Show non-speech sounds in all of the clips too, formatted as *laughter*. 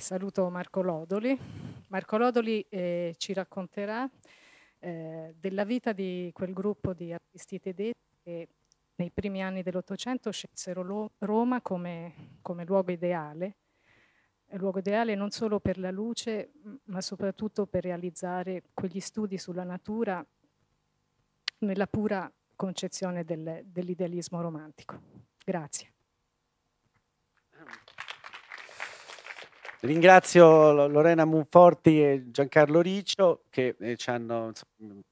Saluto Marco Lodoli. Marco Lodoli eh, ci racconterà eh, della vita di quel gruppo di artisti tedeschi che nei primi anni dell'Ottocento scelsero lo- Roma come, come luogo ideale, luogo ideale non solo per la luce, ma soprattutto per realizzare quegli studi sulla natura nella pura concezione del, dell'idealismo romantico. Grazie. Ringrazio Lorena Munforti e Giancarlo Riccio che eh, ci hanno,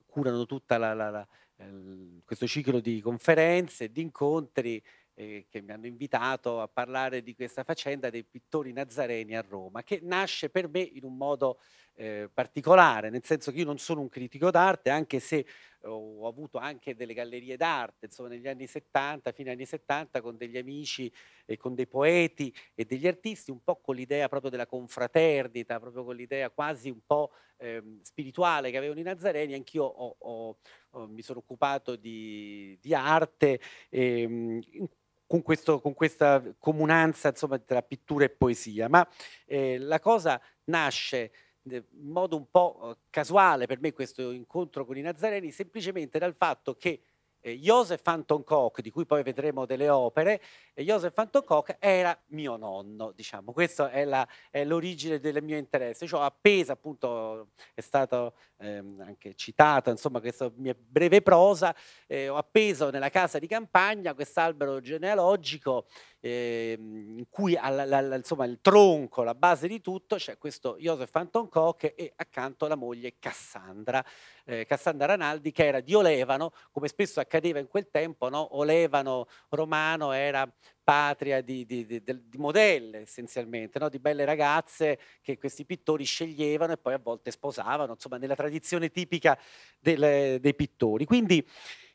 curano tutto ehm, questo ciclo di conferenze, e di incontri eh, che mi hanno invitato a parlare di questa faccenda dei pittori nazareni a Roma, che nasce per me in un modo eh, particolare, nel senso che io non sono un critico d'arte, anche se eh, ho avuto anche delle gallerie d'arte, insomma, negli anni 70, fine anni 70, con degli amici e con dei poeti e degli artisti, un po' con l'idea proprio della confraternita, proprio con l'idea quasi un po' ehm, spirituale che avevano i Nazareni, anch'io ho, ho, ho, mi sono occupato di, di arte. Ehm, con, questo, con, questa comunanza insomma, tra pittura e poesia, ma eh, la cosa nasce in modo un po' eh, casuale per me questo incontro con i Nazareni, semplicemente dal fatto che eh, Joseph Anton Koch, di cui poi vedremo delle opere, eh, Joseph Anton Koch era mio nonno, diciamo, questa è, è l'origine del mio interesse. Io cioè, ho appesa, appunto, è stato ehm, anche citato, insomma, questa mia breve prosa, eh, ho appeso nella casa di campagna quest'albero genealogico eh, in cui alla, alla, insomma, il tronco, la base di tutto, c'è questo Joseph Anton Koch e accanto la moglie Cassandra, eh, Cassandra Ranaldi che era di Olevano, come spesso accadeva in quel tempo, no? Olevano romano era patria di, di, di, di, modelle essenzialmente, no? di belle ragazze che questi pittori sceglievano e poi a volte sposavano, insomma nella tradizione tipica del, dei pittori. Quindi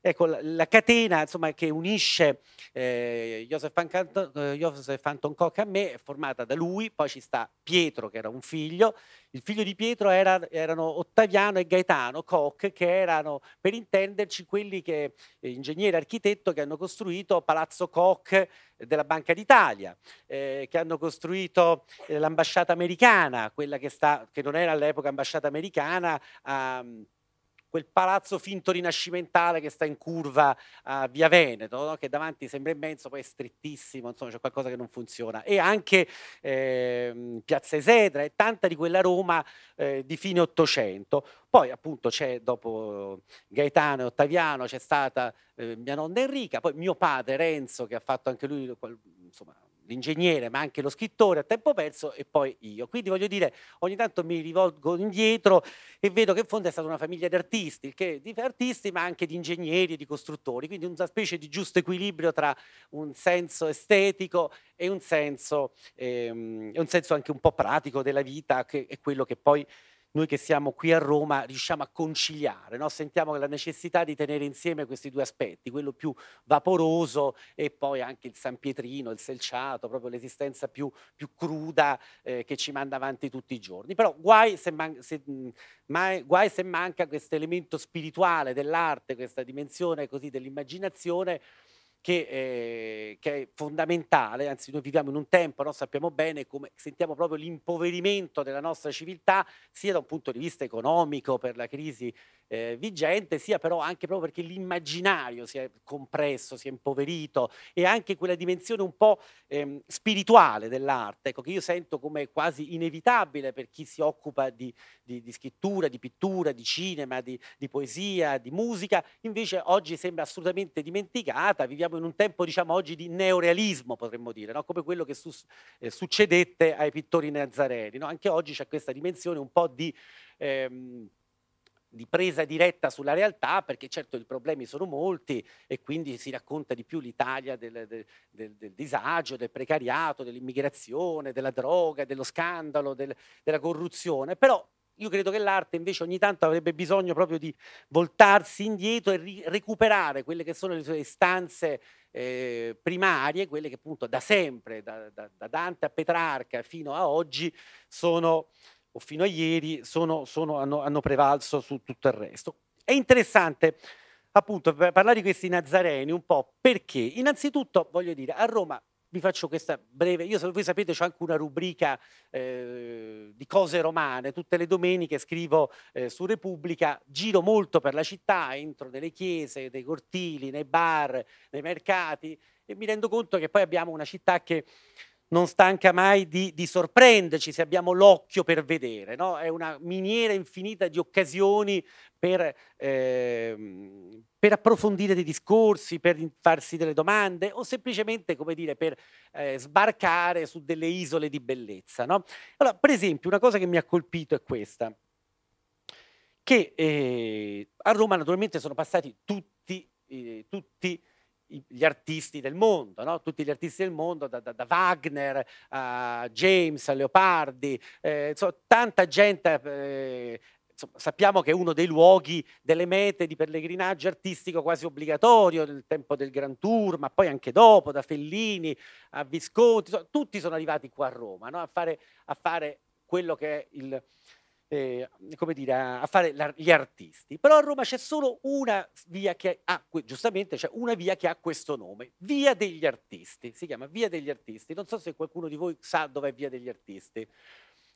Ecco, la, la catena insomma, che unisce eh, Joseph, Anton, eh, Joseph Anton Koch a me è formata da lui, poi ci sta Pietro che era un figlio, il figlio di Pietro era, erano Ottaviano e Gaetano Koch che erano per intenderci quelli che, eh, ingegnere e architetto che hanno costruito Palazzo Koch eh, della Banca d'Italia, eh, che hanno costruito eh, l'ambasciata americana, quella che, sta, che non era all'epoca ambasciata americana, a quel palazzo finto rinascimentale che sta in curva a via Veneto, no? che davanti sembra immenso, poi è strettissimo, insomma c'è qualcosa che non funziona. E anche eh, Piazza Esedra e tanta di quella Roma eh, di fine Ottocento. Poi appunto c'è dopo Gaetano e Ottaviano c'è stata eh, mia nonna Enrica, poi mio padre Renzo che ha fatto anche lui insomma, l'ingegnere, ma anche lo scrittore a tempo perso e poi io. Quindi voglio dire, ogni tanto mi rivolgo indietro e vedo che in fondo è stata una famiglia di artisti, che, di artisti ma anche di ingegneri e di costruttori, quindi una specie di giusto equilibrio tra un senso estetico e un senso, ehm, e un senso anche un po' pratico della vita, che è quello che poi noi che siamo qui a Roma riusciamo a conciliare, no? sentiamo la necessità di tenere insieme questi due aspetti, quello più vaporoso e poi anche il San Pietrino, il selciato, proprio l'esistenza più, più cruda eh, che ci manda avanti tutti i giorni. Però guai se, man se, mm, mai, guai se manca questo elemento spirituale dell'arte, questa dimensione così dell'immaginazione che, eh, che, è fondamentale, anzi noi viviamo in un tempo, no, sappiamo bene come sentiamo proprio l'impoverimento della nostra civiltà, sia da un punto di vista economico per la crisi eh, vigente, sia però anche proprio perché l'immaginario si è compresso, si è impoverito e anche quella dimensione un po' ehm, spirituale dell'arte, ecco, che io sento come quasi inevitabile per chi si occupa di, di, di scrittura, di pittura, di cinema, di, di poesia, di musica, invece oggi sembra assolutamente dimenticata, viviamo siamo in un tempo diciamo oggi di neorealismo potremmo dire, no? come quello che su, eh, succedette ai pittori nazareni. No? Anche oggi c'è questa dimensione un po' di... Ehm, di presa diretta sulla realtà, perché certo i problemi sono molti e quindi si racconta di più l'Italia del, del, del, del disagio, del precariato, dell'immigrazione, della droga, dello scandalo, della corruzione, però io credo che l'arte invece ogni tanto avrebbe bisogno proprio di voltarsi indietro e ri- recuperare quelle che sono le sue istanze eh, primarie, quelle che appunto da sempre, da, da, da, Dante a Petrarca fino a oggi, sono, o fino a ieri, sono, sono, hanno, hanno prevalso su tutto il resto. È interessante appunto parlare di questi Nazareni un po' perché innanzitutto voglio dire a Roma vi faccio questa breve. Io, voi sapete, c'è anche una rubrica eh, di cose romane. Tutte le domeniche scrivo eh, su Repubblica, giro molto per la città, entro nelle chiese, nei cortili, nei bar, nei mercati e mi rendo conto che poi abbiamo una città che non stanca mai di, di sorprenderci se abbiamo l'occhio per vedere, no? è una miniera infinita di occasioni per, eh, per approfondire dei discorsi, per farsi delle domande o semplicemente, come dire, per eh, sbarcare su delle isole di bellezza. No? Allora, per esempio, una cosa che mi ha colpito è questa, che eh, a Roma naturalmente sono passati tutti, eh, tutti gli artisti del mondo, no? tutti gli artisti del mondo, da, da, da Wagner a James, a Leopardi, eh, insomma, tanta gente. Eh, insomma, sappiamo che è uno dei luoghi, delle mete di pellegrinaggio artistico quasi obbligatorio nel tempo del Grand Tour, ma poi anche dopo, da Fellini a Visconti, insomma, tutti sono arrivati qua a Roma no? a, fare, a, fare, quello che è il, eh, come dire, a fare la, gli artisti. Però a Roma c'è solo una via che ha, giustamente c'è una via che ha questo nome, Via degli Artisti, si chiama Via degli Artisti. Non so se qualcuno di voi sa dov'è Via degli Artisti.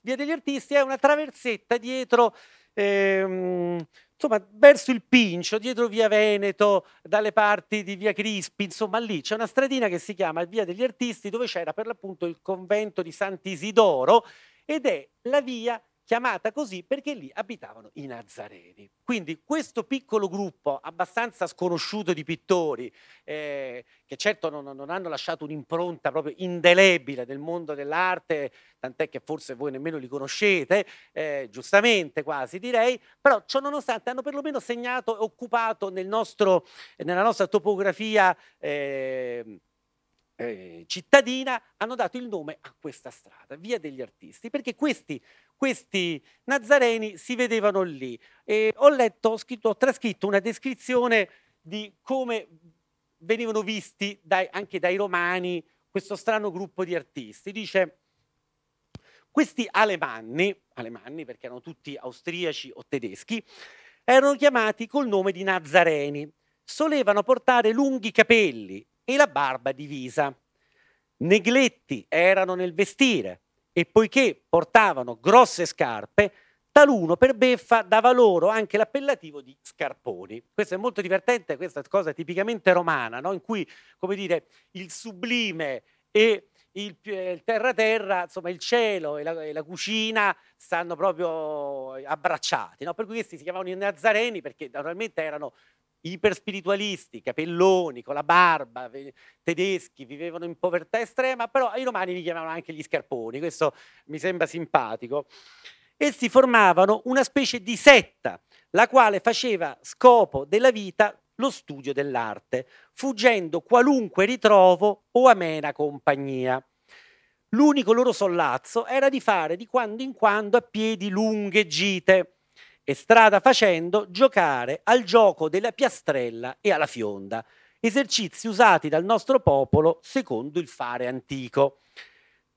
Via degli Artisti è una traversetta dietro, ehm, insomma, verso il Pincio, dietro Via Veneto, dalle parti di Via Crispi, insomma lì c'è una stradina che si chiama Via degli Artisti dove c'era per l'appunto il convento di Sant'Isidoro ed è la via chiamata così perché lì abitavano i Nazareni. Quindi questo piccolo gruppo abbastanza sconosciuto di pittori, eh, che certo non, non, hanno lasciato un'impronta proprio indelebile del mondo dell'arte, tant'è che forse voi nemmeno li conoscete, eh, giustamente quasi direi, però ciò nonostante hanno perlomeno segnato e occupato nel nostro, nella nostra topografia. Eh, eh, cittadina hanno dato il nome a questa strada, Via degli Artisti, perché questi, questi nazareni si vedevano lì. E ho letto, ho, scritto, ho trascritto una descrizione di come venivano visti dai, anche dai romani questo strano gruppo di artisti. Dice, questi alemanni, alemanni perché erano tutti austriaci o tedeschi, erano chiamati col nome di nazareni. Solevano portare lunghi capelli e la barba divisa. Negletti erano nel vestire e poiché portavano grosse scarpe, taluno per beffa dava loro anche l'appellativo di scarponi. Questo è molto divertente, questa cosa tipicamente romana, no? in cui, come dire, il sublime e il, eh, terra-terra, insomma il cielo e la, e la, cucina stanno proprio eh, abbracciati, no? per cui questi si chiamavano i Nazareni perché naturalmente erano iperspiritualisti, capelloni, con la barba, tedeschi, vivevano in povertà estrema, però i romani li chiamavano anche gli scarponi, questo mi sembra simpatico. Essi formavano una specie di setta, la quale faceva scopo della vita lo studio dell'arte, fuggendo qualunque ritrovo o amena compagnia. L'unico loro sollazzo era di fare di quando in quando a piedi lunghe gite, e strada facendo giocare al gioco della piastrella e alla fionda, esercizi usati dal nostro popolo secondo il fare antico.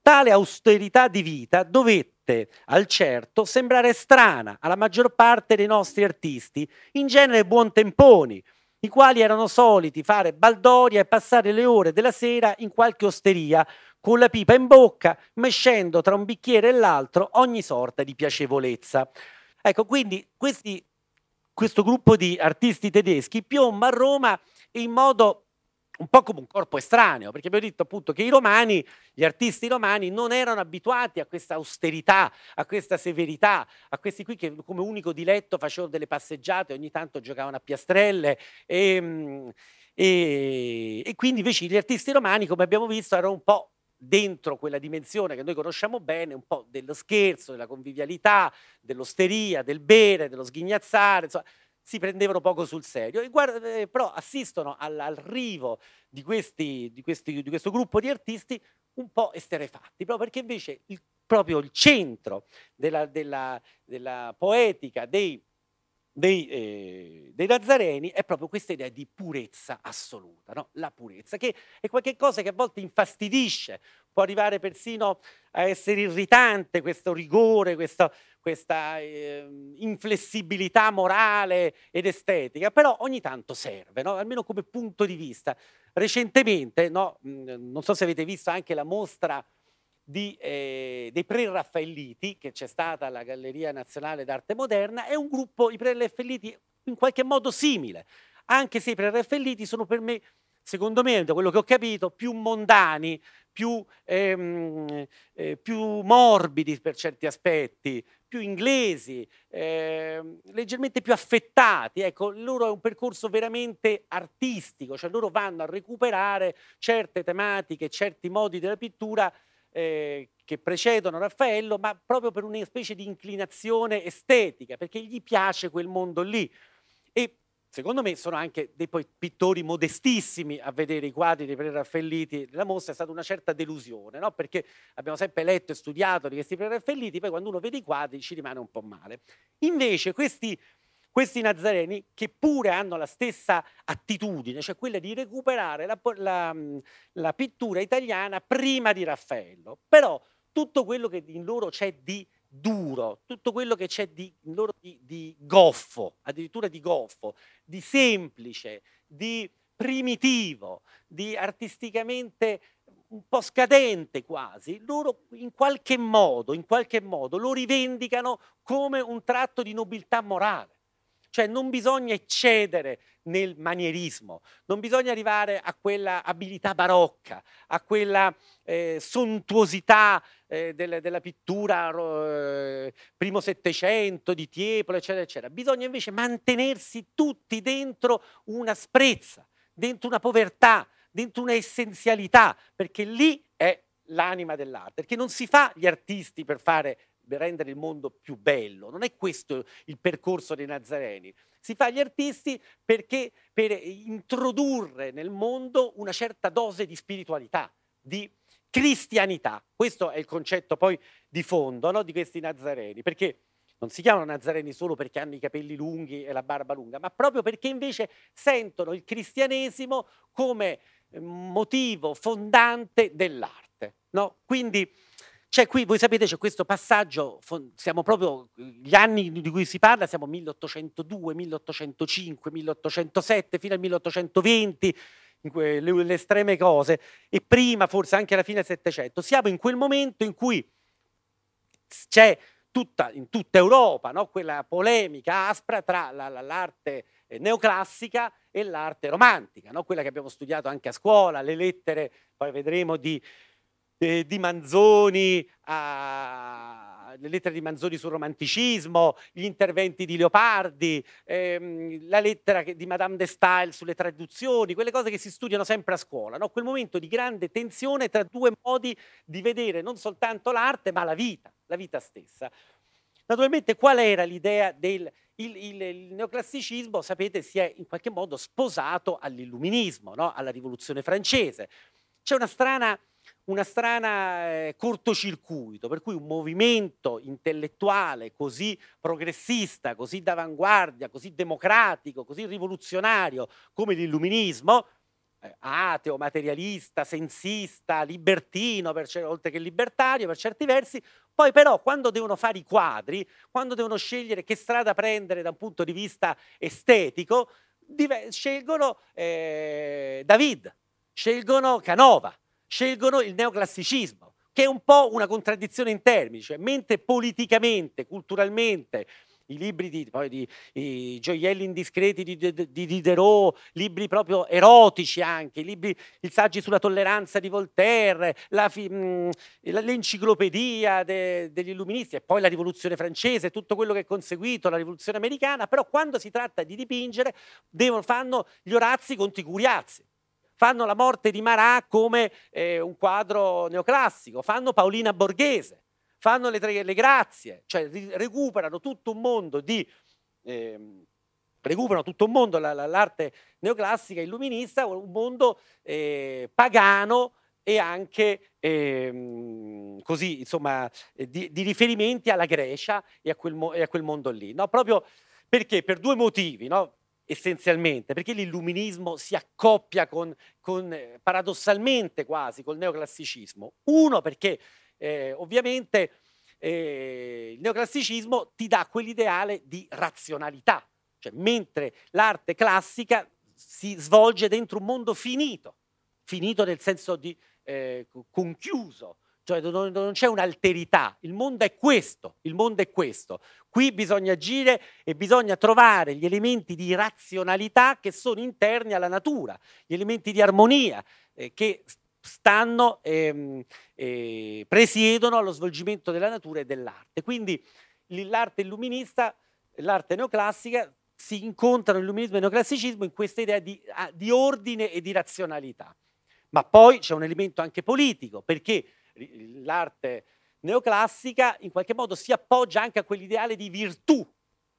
Tale austerità di vita dovette, al certo, sembrare strana alla maggior parte dei nostri artisti, in genere buontemponi, i quali erano soliti fare baldoria e passare le ore della sera in qualche osteria, con la pipa in bocca, mescendo tra un bicchiere e l'altro ogni sorta di piacevolezza. Ecco, quindi questi, questo gruppo di artisti tedeschi piomba a Roma in modo un po' come un corpo estraneo, perché abbiamo detto appunto che i romani, gli artisti romani, non erano abituati a questa austerità, a questa severità, a questi qui che come unico diletto facevano delle passeggiate, ogni tanto giocavano a piastrelle e, ehm, e, e quindi invece gli artisti romani, come abbiamo visto, erano un po' dentro quella dimensione che noi conosciamo bene, un po' dello scherzo, della convivialità, dell'osteria, del bere, dello sghignazzare, insomma, si prendevano poco sul serio. Guarda, eh, però assistono all'arrivo di, questi, di, questi, di questo gruppo di artisti un po' esterefatti, proprio perché invece il, proprio il centro della, della, della poetica dei dei, eh, dei, Nazareni è proprio questa idea di purezza assoluta, no? la purezza, che è qualcosa che a volte infastidisce, può arrivare persino a essere irritante questo rigore, questo, questa eh, inflessibilità morale ed estetica, però ogni tanto serve, no? almeno come punto di vista. Recentemente, no? Mm, non so se avete visto anche la mostra di, eh, dei pre-Raffaelliti, che c'è stata alla Galleria Nazionale d'Arte Moderna, è un gruppo, i pre-Raffaelliti, in qualche modo simile, anche se i pre-Raffaelliti sono per me, secondo me, da quello che ho capito, più mondani, più, ehm, eh, più morbidi per certi aspetti, più inglesi, eh, leggermente più affettati. Ecco, loro è un percorso veramente artistico, cioè loro vanno a recuperare certe tematiche, certi modi della pittura eh, che precedono Raffaello, ma proprio per una specie di inclinazione estetica, perché gli piace quel mondo lì. E secondo me sono anche dei pittori modestissimi a vedere i quadri dei pre-Raffaelliti della mostra, è stata una certa delusione, no? perché abbiamo sempre letto e studiato di questi pre-Raffaelliti, poi quando uno vede i quadri ci rimane un po' male. Invece questi questi nazareni che pure hanno la stessa attitudine, cioè quella di recuperare la, la, la pittura italiana prima di Raffaello, però tutto quello che in loro c'è di duro, tutto quello che c'è di, in loro di, di goffo, addirittura di goffo, di semplice, di primitivo, di artisticamente un po' scadente quasi, loro in qualche modo, in qualche modo lo rivendicano come un tratto di nobiltà morale. Cioè non bisogna eccedere nel manierismo, non bisogna arrivare a quella abilità barocca, a quella eh, sontuosità eh, del, della pittura eh, primo settecento di Tiepolo, eccetera, eccetera. Bisogna invece mantenersi tutti dentro una sprezza, dentro una povertà, dentro una essenzialità, perché lì è l'anima dell'arte, perché non si fa gli artisti per fare rendere il mondo più bello. Non è questo il percorso dei Nazareni. Si fa gli artisti perché per introdurre nel mondo una certa dose di spiritualità, di cristianità. Questo è il concetto poi di fondo no? di questi Nazareni, perché non si chiamano Nazareni solo perché hanno i capelli lunghi e la barba lunga, ma proprio perché invece sentono il cristianesimo come eh, motivo fondante dell'arte. No? Quindi cioè qui, voi sapete, c'è questo passaggio, siamo proprio, gli anni di cui si parla, siamo 1802, 1805, 1807, fino al 1820, que, le, le estreme cose, e prima forse anche alla fine del Settecento. Siamo in quel momento in cui c'è tutta, in tutta Europa no? quella polemica aspra tra la, la, l'arte eh, neoclassica e l'arte romantica, no? quella che abbiamo studiato anche a scuola, le lettere, poi vedremo di eh, di Manzoni, a, le lettere di Manzoni sul romanticismo, gli interventi di Leopardi, ehm, la lettera di Madame de Stael sulle traduzioni, quelle cose che si studiano sempre a scuola, no? quel momento di grande tensione tra due modi di vedere non soltanto l'arte ma la vita, la vita stessa. Naturalmente qual era l'idea del il, il, il, neoclassicismo, sapete, si è in qualche modo sposato all'illuminismo, no? alla rivoluzione francese. C'è una strana una strana eh, cortocircuito, per cui un movimento intellettuale così progressista, così d'avanguardia, così democratico, così rivoluzionario come l'illuminismo, eh, ateo, materialista, sensista, libertino, oltre che libertario per certi versi, poi però quando devono fare i quadri, quando devono scegliere che strada prendere da un punto di vista estetico, scelgono eh, David, scelgono Canova scelgono il neoclassicismo, che è un po' una contraddizione in termini, cioè mentre politicamente, culturalmente, i libri di, poi di i gioielli indiscreti di, di, di, Diderot, libri proprio erotici anche, libri, il saggi sulla tolleranza di Voltaire, mm, l'enciclopedia de, degli illuministi e poi la rivoluzione francese, tutto quello che è conseguito, la rivoluzione americana, però quando si tratta di dipingere devono, fanno gli orazzi i curiazzi fanno la morte di Marat come eh, un quadro neoclassico, fanno Paolina Borghese, fanno le, tre, le grazie, cioè ri- recuperano tutto un mondo di... Eh, recuperano tutto un mondo, l'arte neoclassica illuminista, un mondo eh, pagano e anche eh, così, insomma, eh, di, di, riferimenti alla Grecia e a quel, e a quel mondo lì. No? Proprio perché? Per due motivi. No? essenzialmente, perché l'illuminismo si accoppia con, con, eh, paradossalmente quasi col neoclassicismo? Uno perché eh, ovviamente eh, il neoclassicismo ti dà quell'ideale di razionalità, cioè mentre l'arte classica si svolge dentro un mondo finito, finito nel senso di eh, conchiuso, cioè non, non c'è un'alterità, il mondo è questo, il mondo è questo. Qui bisogna agire e bisogna trovare gli elementi di razionalità che sono interni alla natura, gli elementi di armonia eh, che stanno, ehm, eh, presiedono allo svolgimento della natura e dell'arte. Quindi l'arte illuminista, l'arte neoclassica si incontrano l'illuminismo e il neoclassicismo in questa idea di, ah, di ordine e di razionalità. Ma poi c'è un elemento anche politico, perché l'arte neoclassica in qualche modo si appoggia anche a quell'ideale di virtù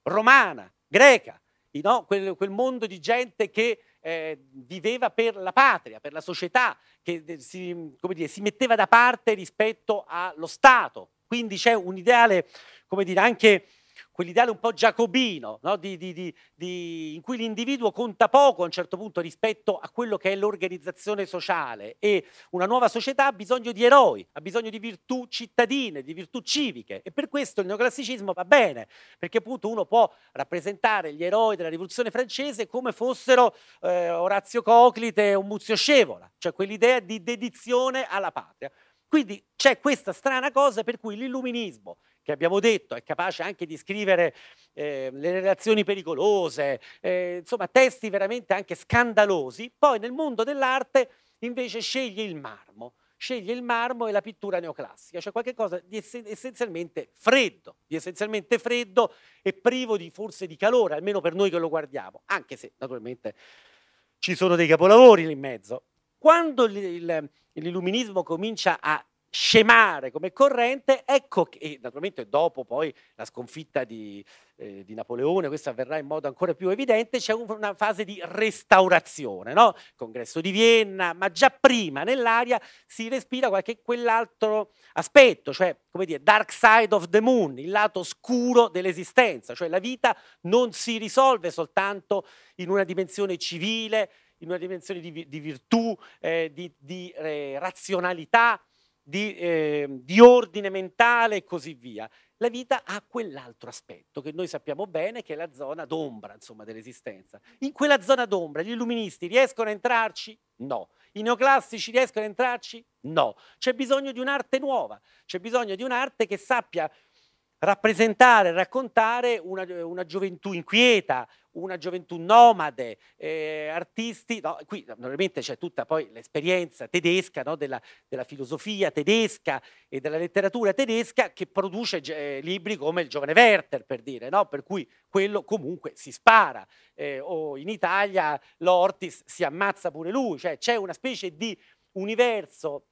romana, greca, no? quel, quel, mondo di gente che eh, viveva per la patria, per la società, che eh, si, dire, si metteva da parte rispetto allo Stato. Quindi c'è un ideale, come dire, anche quell'ideale un po' giacobino, no? di, di, di, in cui l'individuo conta poco a un certo punto rispetto a quello che è l'organizzazione sociale e una nuova società ha bisogno di eroi, ha bisogno di virtù cittadine, di virtù civiche e per questo il neoclassicismo va bene, perché appunto uno può rappresentare gli eroi della rivoluzione francese come fossero eh, Orazio Coclite o Muzio Scevola, cioè quell'idea di dedizione alla patria. Quindi c'è questa strana cosa per cui l'illuminismo, che abbiamo detto è capace anche di scrivere eh, le relazioni pericolose, eh, insomma testi veramente anche scandalosi, poi nel mondo dell'arte invece sceglie il marmo, sceglie il marmo e la pittura neoclassica, cioè qualcosa di essenzialmente freddo, di essenzialmente freddo e privo di forse di calore, almeno per noi che lo guardiamo, anche se naturalmente ci sono dei capolavori lì in mezzo. Quando il, il l'illuminismo comincia a scemare come corrente, ecco che, naturalmente dopo poi la sconfitta di, eh, di Napoleone, questo avverrà in modo ancora più evidente, c'è una fase di restaurazione, no? congresso di Vienna, ma già prima nell'aria si respira qualche quell'altro aspetto, cioè come dire, dark side of the moon, il lato scuro dell'esistenza, cioè la vita non si risolve soltanto in una dimensione civile, in una dimensione di, di virtù, eh, di, di eh, razionalità, di, eh, di, ordine mentale e così via. La vita ha quell'altro aspetto che noi sappiamo bene che è la zona d'ombra, insomma, dell'esistenza. In quella zona d'ombra gli illuministi riescono a entrarci? No. I neoclassici riescono a entrarci? No. C'è bisogno di un'arte nuova, c'è bisogno di un'arte che sappia rappresentare, raccontare una, una, gioventù inquieta, una gioventù nomade, eh, artisti, no, qui naturalmente c'è tutta poi l'esperienza tedesca, no, della, della, filosofia tedesca e della letteratura tedesca che produce eh, libri come il giovane Werther, per dire, no? per cui quello comunque si spara, eh, o in Italia l'Ortis si ammazza pure lui, cioè c'è una specie di universo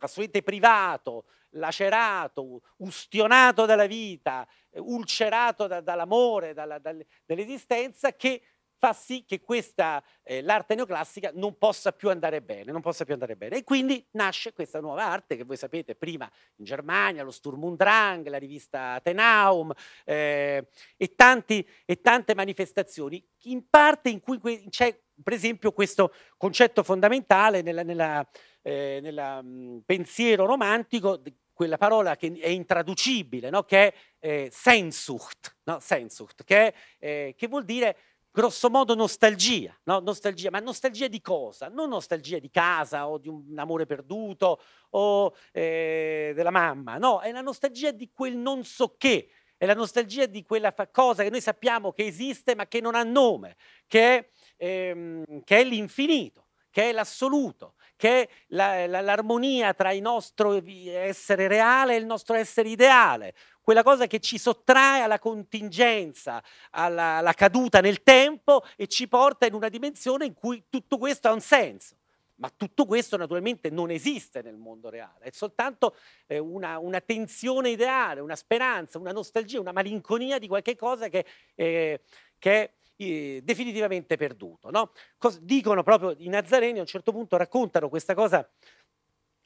assolutamente privato, lacerato, ustionato dalla vita, ulcerato da, dall'amore, dalla, dall'esistenza, che fa sì che questa, eh, l'arte neoclassica non possa più andare bene, non possa più andare bene. E quindi nasce questa nuova arte che voi sapete prima in Germania, lo Sturm und Drang, la rivista Atenaum eh, e, tanti, e, tante manifestazioni, in parte in cui c'è per esempio questo concetto fondamentale nella, nella eh, nella, mh, mm, pensiero romantico quella parola che è intraducibile, no? che è eh, Sehnsucht, no? Sehnsucht che, eh, che, vuol dire grosso modo nostalgia, no? nostalgia, ma nostalgia di cosa? Non nostalgia di casa o di un amore perduto o eh, della mamma, no, è la nostalgia di quel non so che, è la nostalgia di quella cosa che noi sappiamo che esiste ma che non ha nome, che è, ehm, che è l'infinito, che è l'assoluto, che la, la, l'armonia tra il nostro essere reale e il nostro essere ideale, quella cosa che ci sottrae alla contingenza, alla, alla caduta nel tempo e ci porta in una dimensione in cui tutto questo ha un senso. Ma tutto questo naturalmente non esiste nel mondo reale, è soltanto eh, una, una, tensione ideale, una speranza, una nostalgia, una malinconia di qualche cosa che, eh, che eh, definitivamente perduto. No? Cos- dicono proprio i Nazareni a un certo punto raccontano questa cosa.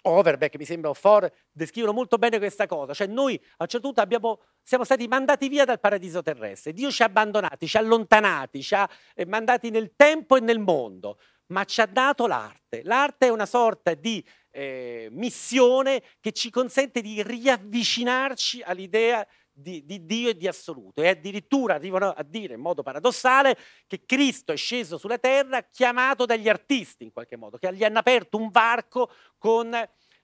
Overbeck, mi sembra, o For descrivono molto bene questa cosa. Cioè, noi a un certo punto abbiamo, siamo stati mandati via dal paradiso terrestre. Dio ci ha abbandonati, ci ha allontanati, ci ha eh, mandati nel tempo e nel mondo, ma ci ha dato l'arte. L'arte è una sorta di eh, missione che ci consente di riavvicinarci all'idea di, di, Dio e di assoluto e addirittura arrivano a dire in modo paradossale che Cristo è sceso sulla terra chiamato dagli artisti in qualche modo, che gli hanno aperto un varco con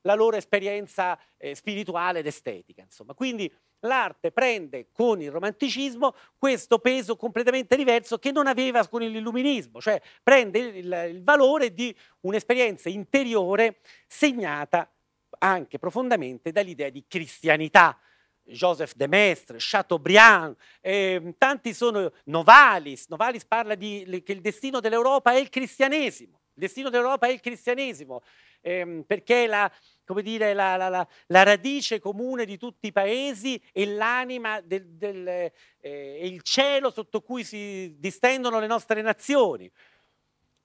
la loro esperienza eh, spirituale ed estetica. Insomma. Quindi l'arte prende con il romanticismo questo peso completamente diverso che non aveva con l'illuminismo, cioè prende il, il valore di un'esperienza interiore segnata anche profondamente dall'idea di cristianità Joseph de Maistre, Chateaubriand, eh, tanti sono Novalis, Novalis parla di, che il destino dell'Europa è il cristianesimo, il destino dell'Europa è il cristianesimo, ehm, perché la, dire, la, la, la, radice comune di tutti i paesi e l'anima del, del, eh, il cielo sotto cui si distendono le nostre nazioni.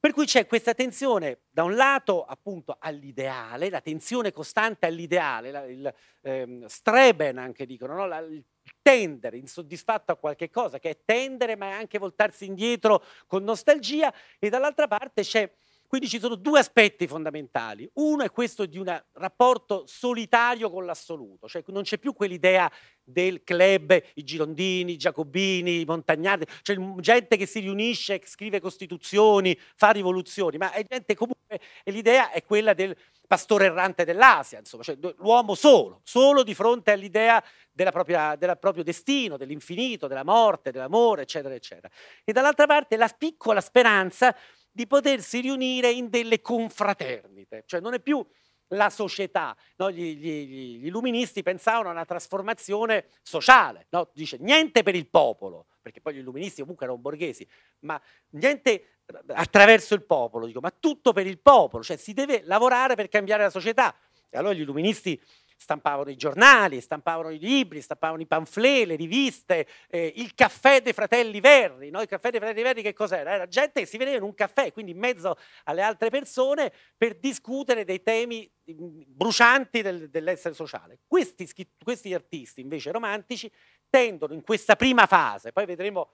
Per cui c'è questa tensione, da un lato appunto all'ideale, la tensione costante all'ideale, la, il ehm, streben anche dicono, no? la, il tendere, insoddisfatto a qualche cosa, che è tendere ma è anche voltarsi indietro con nostalgia, e dall'altra parte c'è quindi ci sono due aspetti fondamentali. Uno è questo di un rapporto solitario con l'assoluto, cioè non c'è più quell'idea del club, i Girondini, i Giacobini, i Montagnardi, cioè gente che si riunisce, scrive costituzioni, fa rivoluzioni, ma è gente comunque, l'idea è quella del pastore errante dell'Asia, insomma, cioè l'uomo solo, solo di fronte all'idea del proprio destino, dell'infinito, della morte, dell'amore, eccetera, eccetera. E dall'altra parte la piccola speranza di potersi riunire in delle confraternite, cioè non è più la società. No? Gli, gli, gli, illuministi pensavano a una trasformazione sociale, no? dice niente per il popolo, perché poi gli illuministi comunque erano borghesi, ma niente attraverso il popolo, dico, ma tutto per il popolo, cioè si deve lavorare per cambiare la società. E allora gli illuministi stampavano i giornali, stampavano i libri, stampavano i pamphlet, le riviste, eh, il caffè dei fratelli Verri. No? Il caffè dei fratelli Verri che cos'era? Era gente che si vedeva in un caffè, quindi in mezzo alle altre persone, per discutere dei temi mm, brucianti del, dell'essere sociale. Questi, questi artisti invece romantici tendono in questa prima fase, poi vedremo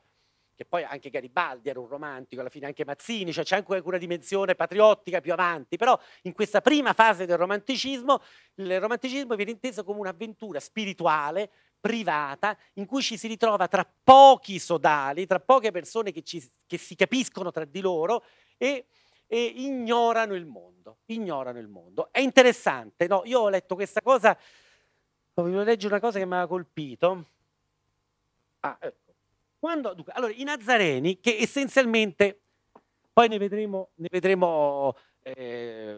che poi anche Garibaldi era un romantico, alla fine anche Mazzini, cioè c'è anche una dimensione patriottica più avanti, però in questa prima fase del romanticismo, il romanticismo viene inteso come un'avventura spirituale, privata, in cui ci si ritrova tra pochi sodali, tra poche persone che, ci, che si capiscono tra di loro e e ignorano il mondo, ignorano il mondo. È interessante, no? Io ho letto questa cosa, vi leggere una cosa che mi ha colpito. Ah, ecco. Quando, dunque, allora, i Nazareni, che essenzialmente, poi ne vedremo, ne vedremo eh,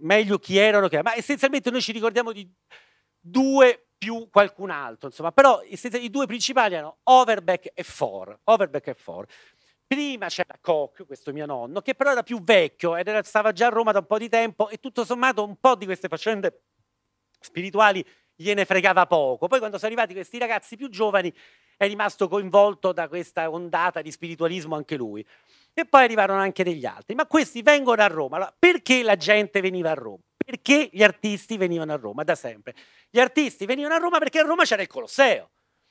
meglio chi erano, ma essenzialmente noi ci ricordiamo di due più qualcun altro, insomma, però i due principali erano Overbeck e For. Overbeck e For. Prima c'era Koch, questo mio nonno, che però era più vecchio ed era, stava già a Roma da un po' di tempo e tutto sommato un po' di queste faccende spirituali gliene fregava poco. Poi quando sono arrivati questi ragazzi più giovani è rimasto coinvolto da questa ondata di spiritualismo anche lui. E poi arrivarono anche degli altri, ma questi vengono a Roma. Allora, perché la gente veniva a Roma? Perché gli artisti venivano a Roma da sempre? Gli artisti venivano a Roma perché a Roma c'era il Colosseo,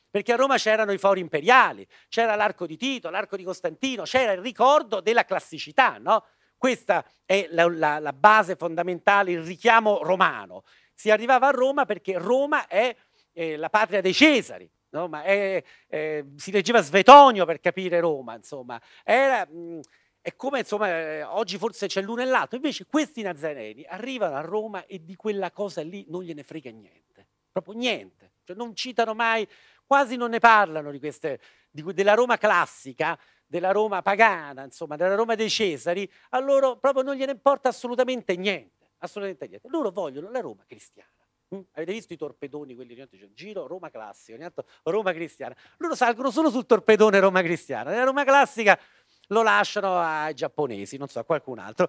perché a Roma c'erano i fori imperiali, c'era l'arco di Tito, l'arco di Costantino, c'era il ricordo della classicità, no? Questa è la, la, la base fondamentale, il richiamo romano. Si arrivava a Roma perché Roma è eh, la patria dei Cesari, no? ma è, è, si leggeva Svetonio per capire Roma, insomma, era... è come insomma, eh, oggi forse c'è l'uno e l'altro, invece questi nazareni arrivano a Roma e di quella cosa lì non gliene frega niente, proprio niente, cioè, non citano mai, quasi non ne parlano di queste, di, della Roma classica, della Roma pagana, insomma, della Roma dei Cesari, a loro proprio non gliene importa assolutamente niente, assolutamente niente, loro vogliono la Roma cristiana. Mm, avete visto i torpedoni, quelli ogni tanto giro Roma classica, Roma cristiana. Loro salgono solo sul torpedone Roma cristiana. La Roma classica lo lasciano ai giapponesi, non so, a qualcun altro.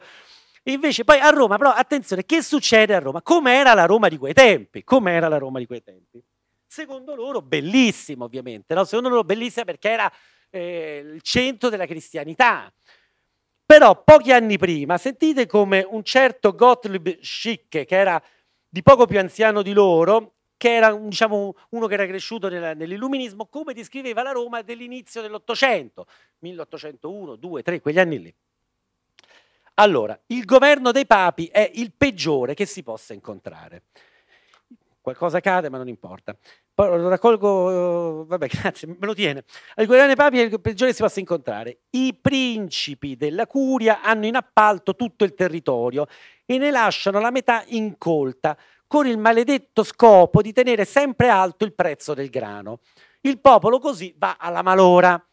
Invece poi a Roma, però attenzione, che succede a Roma? Com'era la Roma di quei tempi? Com'era la Roma di quei tempi? Secondo loro bellissima, ovviamente, no? secondo loro bellissima perché era eh, il centro della cristianità. Però pochi anni prima, sentite come un certo Gottlieb Schick, che era di poco più anziano di loro, che era diciamo, uno che era cresciuto nell'illuminismo, come descriveva la Roma dell'inizio dell'Ottocento, 1801, 2, 3, quegli anni lì. Allora, il governo dei papi è il peggiore che si possa incontrare qualcosa cade, ma non importa. Poi lo raccolgo, eh, vabbè, *laughs* grazie, me lo tiene. Al dei Papi è il peggiore che si possa incontrare. I principi della curia hanno in appalto tutto il territorio e ne lasciano la metà incolta, con il maledetto scopo di tenere sempre alto il prezzo del grano. Il popolo così va alla malora.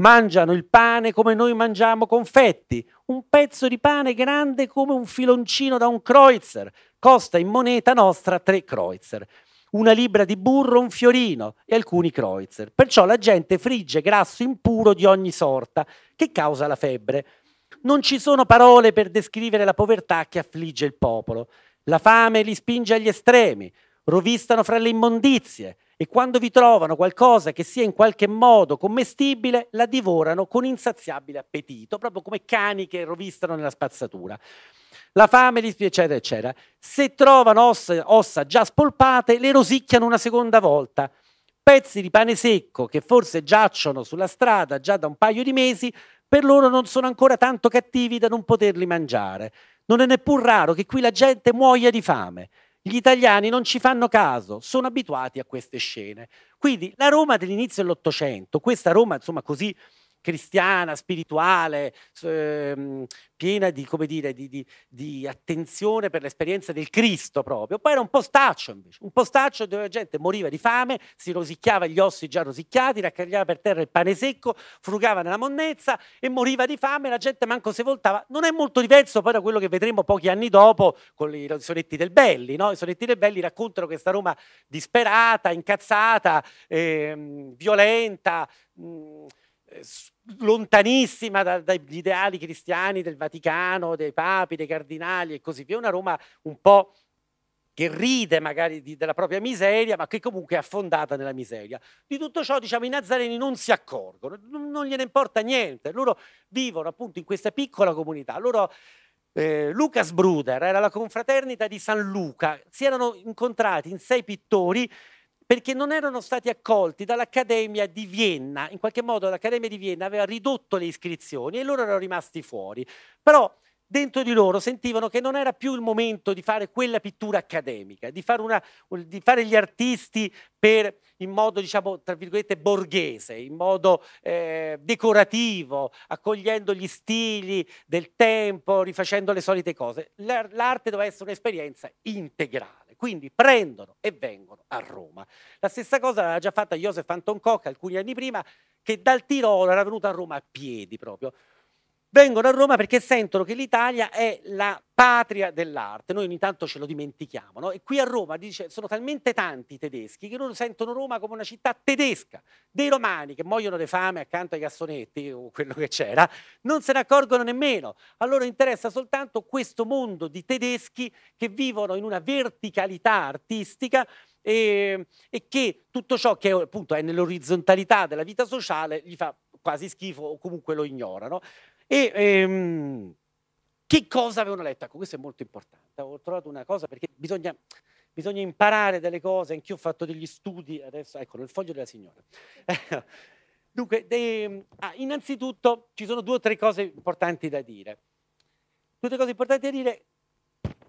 Mangiano il pane come noi mangiamo confetti, un pezzo di pane grande come un filoncino da un kreuzer costa in moneta nostra tre kreuzer. una libra di burro, un fiorino e alcuni kreuzer. Perciò la gente frigge grasso impuro di ogni sorta, che causa la febbre. Non ci sono parole per descrivere la povertà che affligge il popolo. La fame li spinge agli estremi, rovistano fra le immondizie, e quando vi trovano qualcosa che sia in qualche modo commestibile, la divorano con insaziabile appetito, proprio come cani che rovistano nella spazzatura. La fame, eccetera, eccetera. Se trovano ossa, ossa già spolpate, le rosicchiano una seconda volta. Pezzi di pane secco che forse giacciono sulla strada già da un paio di mesi, per loro non sono ancora tanto cattivi da non poterli mangiare. Non è neppur raro che qui la gente muoia di fame. Gli italiani non ci fanno caso, sono abituati a queste scene. Quindi la Roma dell'inizio dell'Ottocento, questa Roma insomma così cristiana, spirituale, ehm, piena di, come dire, di, di, di, attenzione per l'esperienza del Cristo proprio. Poi era un postaccio invece, un postaccio dove la gente moriva di fame, si rosicchiava gli ossi già rosicchiati, raccagliava per terra il pane secco, frugava nella monnezza e moriva di fame, la gente manco se voltava. Non è molto diverso poi da quello che vedremo pochi anni dopo con i sonetti del Belli. No? I sonetti del Belli raccontano questa Roma disperata, incazzata, ehm, violenta. Mh, eh, lontanissima da, dagli ideali cristiani del Vaticano, dei papi, dei cardinali e così via, una Roma un po' che ride magari di, della propria miseria, ma che comunque è affondata nella miseria. Di tutto ciò, diciamo, i nazareni non si accorgono, non, non gliene importa niente, loro vivono appunto in questa piccola comunità, loro... Eh, Lucas Bruder era la confraternita di San Luca, si erano incontrati in sei pittori perché non erano stati accolti dall'Accademia di Vienna. In qualche modo l'Accademia di Vienna aveva ridotto le iscrizioni e loro erano rimasti fuori. Però dentro di loro sentivano che non era più il momento di fare quella pittura accademica, di fare, una, di fare gli artisti per, in modo, diciamo, tra virgolette, borghese, in modo eh, decorativo, accogliendo gli stili del tempo, rifacendo le solite cose. L'arte doveva essere un'esperienza integrale quindi prendono e vengono a Roma. La stessa cosa l'aveva già fatta Josef Anton Koch alcuni anni prima, che dal Tirolo era venuto a Roma a piedi proprio vengono a Roma perché sentono che l'Italia è la patria dell'arte, noi ogni tanto ce lo dimentichiamo, no? e qui a Roma dice, sono talmente tanti i tedeschi che loro sentono Roma come una città tedesca, dei romani che muoiono di fame accanto ai cassonetti o quello che c'era, non se ne accorgono nemmeno, a loro interessa soltanto questo mondo di tedeschi che vivono in una verticalità artistica e, e che tutto ciò che appunto è nell'orizzontalità della vita sociale gli fa quasi schifo o comunque lo ignorano. E ehm, che cosa avevano letto? Ecco, questo è molto importante. Ho trovato una cosa perché bisogna, bisogna imparare delle cose. Anch'io ho fatto degli studi, adesso, ecco, nel foglio della signora. *laughs* Dunque, de, ehm, ah, innanzitutto ci sono due o tre cose importanti da dire. Tutte o cose importanti da dire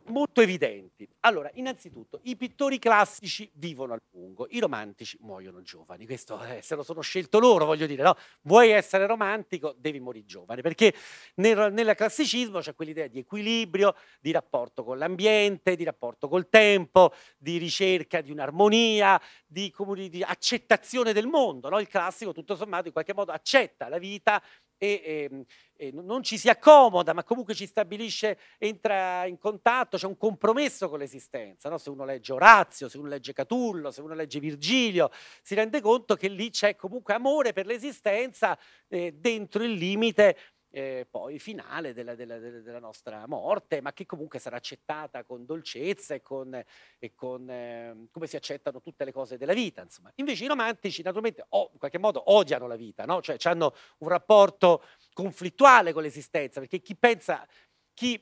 molto evidenti. Allora, innanzitutto, i pittori classici vivono a lungo, i romantici muoiono giovani. Questo eh, se lo sono scelto loro, voglio dire, no? Vuoi essere romantico, devi morire giovane, perché nel, nel classicismo c'è quell'idea di equilibrio, di rapporto con l'ambiente, di rapporto col tempo, di ricerca di un'armonia, di, di accettazione del mondo. No? Il classico, tutto sommato, in qualche modo accetta la vita e, ehm, e, e non ci si accomoda, ma comunque ci stabilisce, entra in contatto, c'è un compromesso con l'esistenza. No? Se uno legge Orazio, se uno legge Catullo, se uno legge Virgilio, si rende conto che lì c'è comunque amore per l'esistenza eh, dentro il limite eh, poi finale della, della, della, nostra morte, ma che comunque sarà accettata con dolcezza e con, e con eh, come si accettano tutte le cose della vita. Insomma. Invece i romantici naturalmente oh, in qualche modo odiano la vita, no? cioè hanno un rapporto conflittuale con l'esistenza, perché chi pensa, chi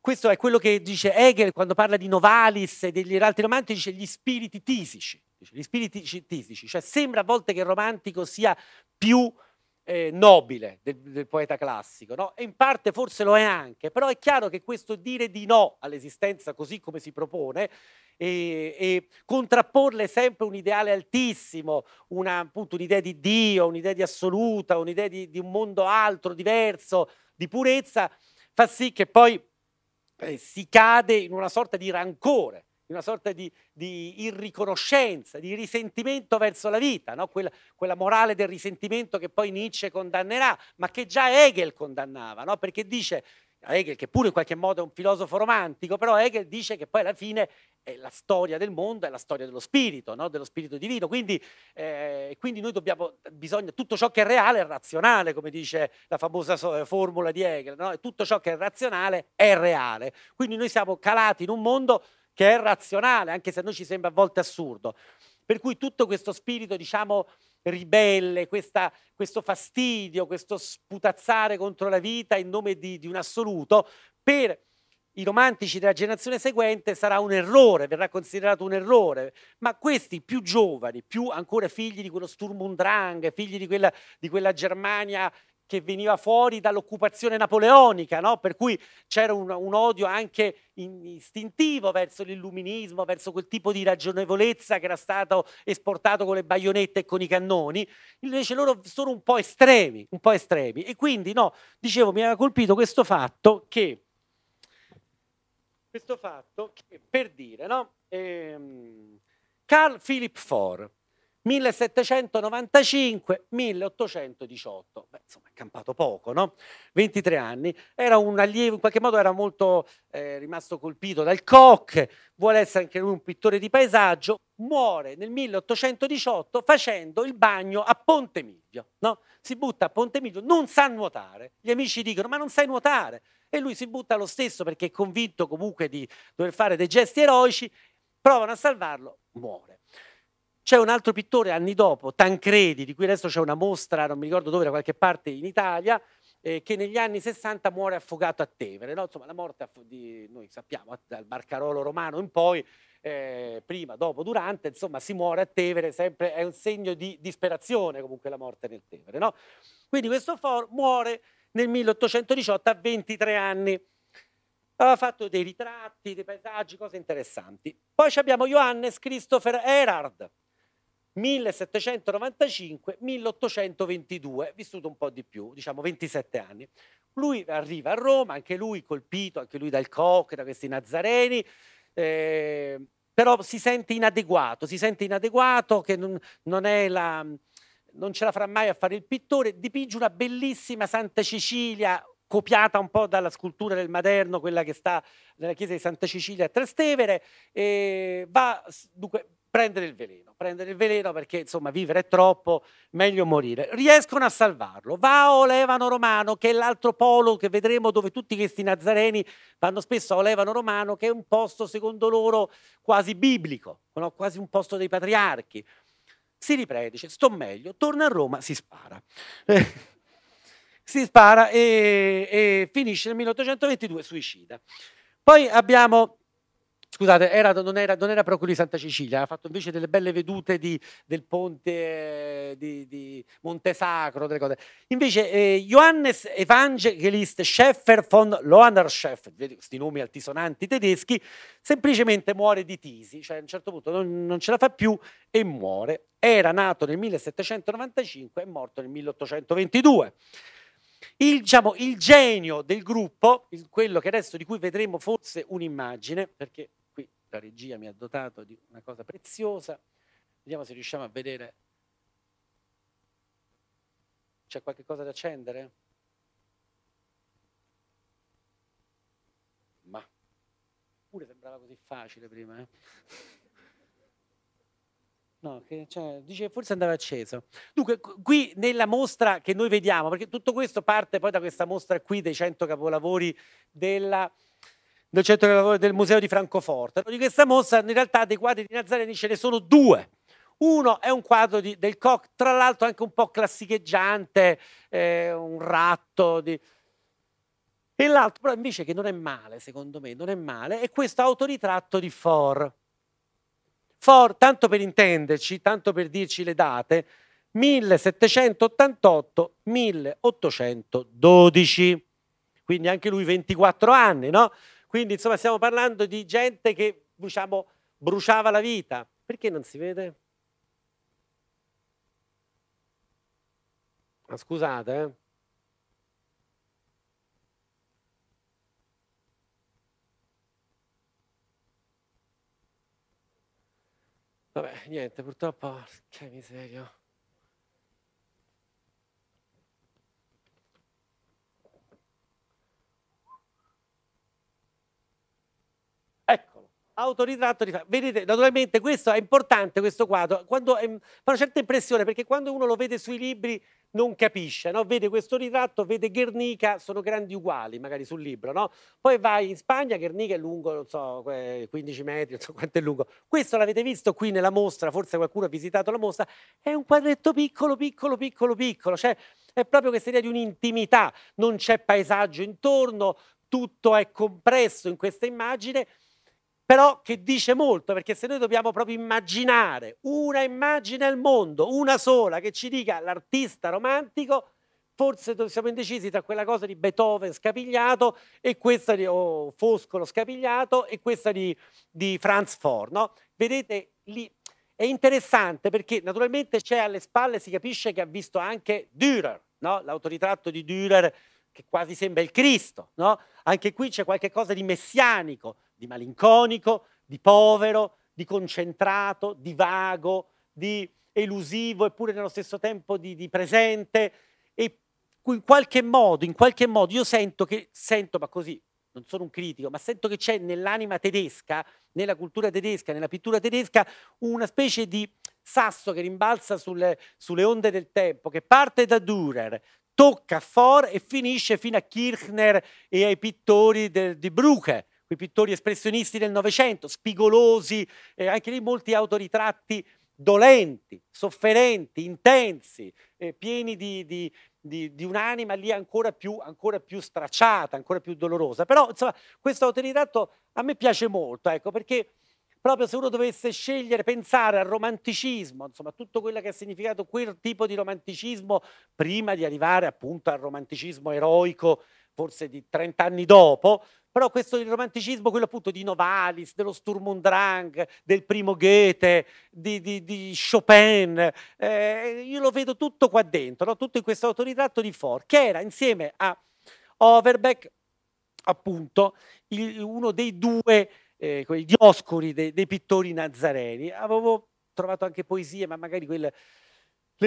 questo è quello che dice Hegel quando parla di Novalis e degli altri romantici, dice gli spiriti tisici. Dice, gli spiriti tisici, cioè sembra a volte che il romantico sia più eh, nobile del, del, poeta classico, no? e in parte forse lo è anche, però è chiaro che questo dire di no all'esistenza così come si propone e, e contrapporle sempre un ideale altissimo, una, appunto, un'idea di Dio, un'idea di assoluta, un'idea di, di un mondo altro, diverso, di purezza, fa sì che poi eh, si cade in una sorta di rancore di una sorta di, di, irriconoscenza, di risentimento verso la vita, no? quella, quella, morale del risentimento che poi Nietzsche condannerà, ma che già Hegel condannava, no? perché dice, Hegel che pure in qualche modo è un filosofo romantico, però Hegel dice che poi alla fine è la storia del mondo, è la storia dello spirito, no? dello spirito divino, quindi, eh, quindi noi dobbiamo, bisogna, tutto ciò che è reale è razionale, come dice la famosa formula di Hegel, tutto ciò che è razionale è reale, quindi noi siamo calati in un mondo che è razionale, anche se a noi ci sembra a volte assurdo. Per cui tutto questo spirito, diciamo, ribelle, questa, questo fastidio, questo sputazzare contro la vita in nome di, di un assoluto, per i romantici della generazione seguente sarà un errore, verrà considerato un errore, ma questi più giovani, più ancora figli di quello Sturm und Drang, figli di quella, di quella Germania che veniva fuori dall'occupazione napoleonica, no? per cui c'era un, un odio anche istintivo verso l'illuminismo, verso quel tipo di ragionevolezza che era stato esportato con le baionette e con i cannoni, invece loro sono un po' estremi, un po' estremi. E quindi, no, dicevo, mi aveva colpito questo fatto che, questo fatto che per dire, no, ehm, Carl Philipp Ford, 1795-1818. Beh, insomma, è campato poco, no? 23 anni. Era un allievo, in qualche modo era molto eh, rimasto colpito dal Koch, vuole essere anche lui un pittore di paesaggio, muore nel 1818 facendo il bagno a Ponte Miglio, no? Si butta a Ponte Miglio, non sa nuotare. Gli amici dicono, ma non sai nuotare? E lui si butta lo stesso perché è convinto comunque di dover fare dei gesti eroici, provano a salvarlo, muore. C'è un altro pittore anni dopo, Tancredi, di cui adesso c'è una mostra, non mi ricordo dove, da qualche parte in Italia, eh, che negli anni 60 muore affogato a Tevere. No? Insomma, la morte di, noi sappiamo, dal Barcarolo romano in poi, eh, prima, dopo, durante, insomma, si muore a Tevere, sempre è un segno di disperazione comunque la morte nel Tevere. No? Quindi questo for muore nel 1818 a 23 anni. Aveva fatto dei ritratti, dei paesaggi, cose interessanti. Poi abbiamo Johannes Christopher Erhard, 1795-1822, vissuto un po' di più, diciamo 27 anni. Lui arriva a Roma, anche lui colpito, anche lui dal Koch, da questi Nazareni, eh, però si sente inadeguato, si sente inadeguato che non, non è la non ce la farà mai a fare il pittore, dipinge una bellissima Santa Cecilia copiata un po' dalla scultura del Maderno, quella che sta nella chiesa di Santa Cecilia a Trastevere, va, dunque, prendere il veleno, prendere il veleno perché insomma vivere è troppo, meglio morire. Riescono a salvarlo. Va a Olevano Romano, che è l'altro polo che vedremo dove tutti questi nazareni vanno spesso a Olevano Romano, che è un posto secondo loro quasi biblico, no? quasi un posto dei patriarchi. Si riprende, dice sto meglio, torna a Roma, si spara. *laughs* si spara e, e finisce nel 1822, suicida. Poi abbiamo scusate, era, non, era, non, era, proprio di Santa Cecilia, ha fatto invece delle belle vedute di, del ponte eh, di, di Montesacro, delle cose. Invece eh, Johannes Evangelist Scheffer von Loanerschiff, questi nomi altisonanti tedeschi, semplicemente muore di tisi, cioè a un certo punto non, non ce la fa più e muore. Era nato nel 1795 e morto nel 1822. Il, diciamo, il, genio del gruppo, quello che adesso di cui vedremo forse un'immagine, perché la regia mi ha dotato di una cosa preziosa. Vediamo se riusciamo a vedere. C'è qualche cosa da accendere? Ma pure sembrava così facile prima. Eh? No, che, cioè, dice forse andava acceso. Dunque, qui nella mostra che noi vediamo, perché tutto questo parte poi da questa mostra qui dei 100 capolavori della del Centro dei Lavori del Museo di Francoforte. Di questa mostra in realtà dei quadri di Nazareni ce ne sono due. Uno è un quadro di, del Koch, tra l'altro anche un po' classicheggiante, eh, un ratto di... E l'altro però invece che non è male, secondo me, non è male, è questo autoritratto di For. For, tanto per intenderci, tanto per dirci le date, 1788-1812, quindi anche lui 24 anni, no? Quindi insomma stiamo parlando di gente che diciamo, bruciava la vita. Perché non si vede? Ma ah, scusate, eh? Vabbè, niente, purtroppo, che cioè, miseria. autoritratto di Vedete, naturalmente questo è importante, questo quadro, quando, è, fa una certa impressione perché quando uno lo vede sui libri non capisce, no? vede questo ritratto, vede Guernica, sono grandi uguali magari sul libro, no? poi vai in Spagna, Guernica è lungo, non so, 15 metri, non so quanto è lungo, questo l'avete visto qui nella mostra, forse qualcuno ha visitato la mostra, è un quadretto piccolo, piccolo, piccolo, piccolo, cioè è proprio questa idea di un'intimità, non c'è paesaggio intorno, tutto è compresso in questa immagine però che dice molto, perché se noi dobbiamo proprio immaginare una immagine al mondo, una sola, che ci dica l'artista romantico, forse siamo indecisi tra quella cosa di Beethoven scapigliato e questa di oh, Foscolo scapigliato e questa di, di Franz Ford. No? Vedete, lì è interessante perché naturalmente c'è alle spalle, si capisce che ha visto anche Dürer, no? l'autoritratto di Dürer che quasi sembra il Cristo. No? Anche qui c'è qualcosa di messianico, di malinconico, di povero, di concentrato, di vago, di elusivo, eppure nello stesso tempo di, di presente. E in qualche modo, in qualche modo, io sento che, sento, ma così, non sono un critico, ma sento che c'è nell'anima tedesca, nella cultura tedesca, nella pittura tedesca, una specie di sasso che rimbalza sulle, sulle onde del tempo, che parte da Dürer, tocca a Ford e finisce fino a Kirchner e ai pittori de, di Brucke quei pittori espressionisti del Novecento, spigolosi, eh, anche lì molti autoritratti dolenti, sofferenti, intensi, eh, pieni di, di, di, di un'anima lì ancora più, ancora più, stracciata, ancora più dolorosa. Però insomma, questo autoritratto a me piace molto, ecco, perché proprio se uno dovesse scegliere, pensare al romanticismo, insomma tutto quello che ha significato quel tipo di romanticismo prima di arrivare appunto al romanticismo eroico forse di 30 anni dopo, però questo del romanticismo, quello appunto di Novalis, dello Sturm und Drang, del primo Goethe, di, di, di Chopin, eh, io lo vedo tutto qua dentro, no? tutto in questo autoritratto di Ford, che era insieme a Overbeck, appunto, il, uno dei due eh, dioscuri dei, dei pittori nazareni. Avevo trovato anche poesie, ma magari quelle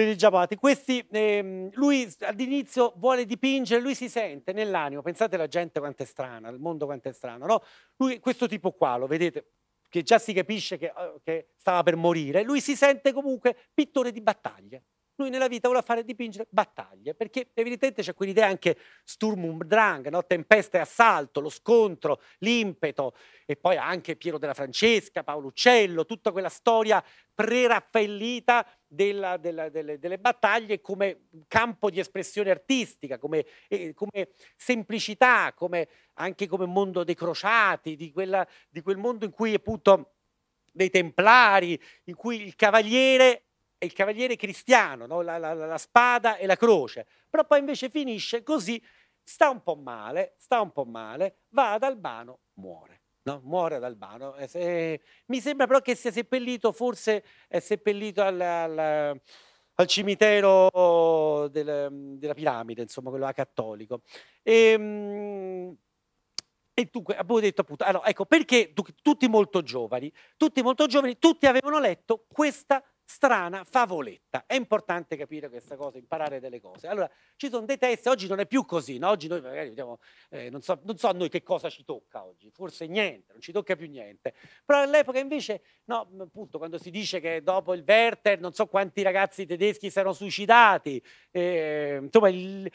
le Giabati. Questi, ehm, lui all'inizio vuole dipingere, lui si sente nell'animo, pensate alla gente quanto è strana, il mondo quanto è strano, no? Lui, questo tipo qua, lo vedete, che già si capisce che, eh, che stava per morire, lui si sente comunque pittore di battaglie lui nella vita vuole fare dipingere battaglie, perché evidentemente c'è quell'idea anche Sturm und Drang, no? tempesta e assalto, lo scontro, l'impeto, e poi anche Piero della Francesca, Paolo Uccello, tutta quella storia preraffaellita della, della, delle, delle, battaglie come campo di espressione artistica, come, eh, come semplicità, come, anche come mondo dei crociati, di, quella, di quel mondo in cui appunto dei templari, in cui il cavaliere il cavaliere cristiano, no? la, la, la, spada e la croce, però poi invece finisce così, sta un po' male, sta un po' male, va ad Albano, muore. No? muore ad Albano. Eh, eh, mi sembra però che sia seppellito, forse è seppellito al, al, al cimitero del, della piramide, insomma, quello cattolico. E, ehm, e dunque avevo detto appunto, allora, ecco perché tutti molto giovani, tutti molto giovani, tutti avevano letto questa strana favoletta. È importante capire questa cosa, imparare delle cose. Allora, ci sono dei test, oggi non è più così, no? Oggi noi magari vediamo, eh, non, so, non so a noi che cosa ci tocca oggi, forse niente, non ci tocca più niente. Però all'epoca invece, no, appunto, quando si dice che dopo il Werther non so quanti ragazzi tedeschi si erano suicidati, eh, insomma, il,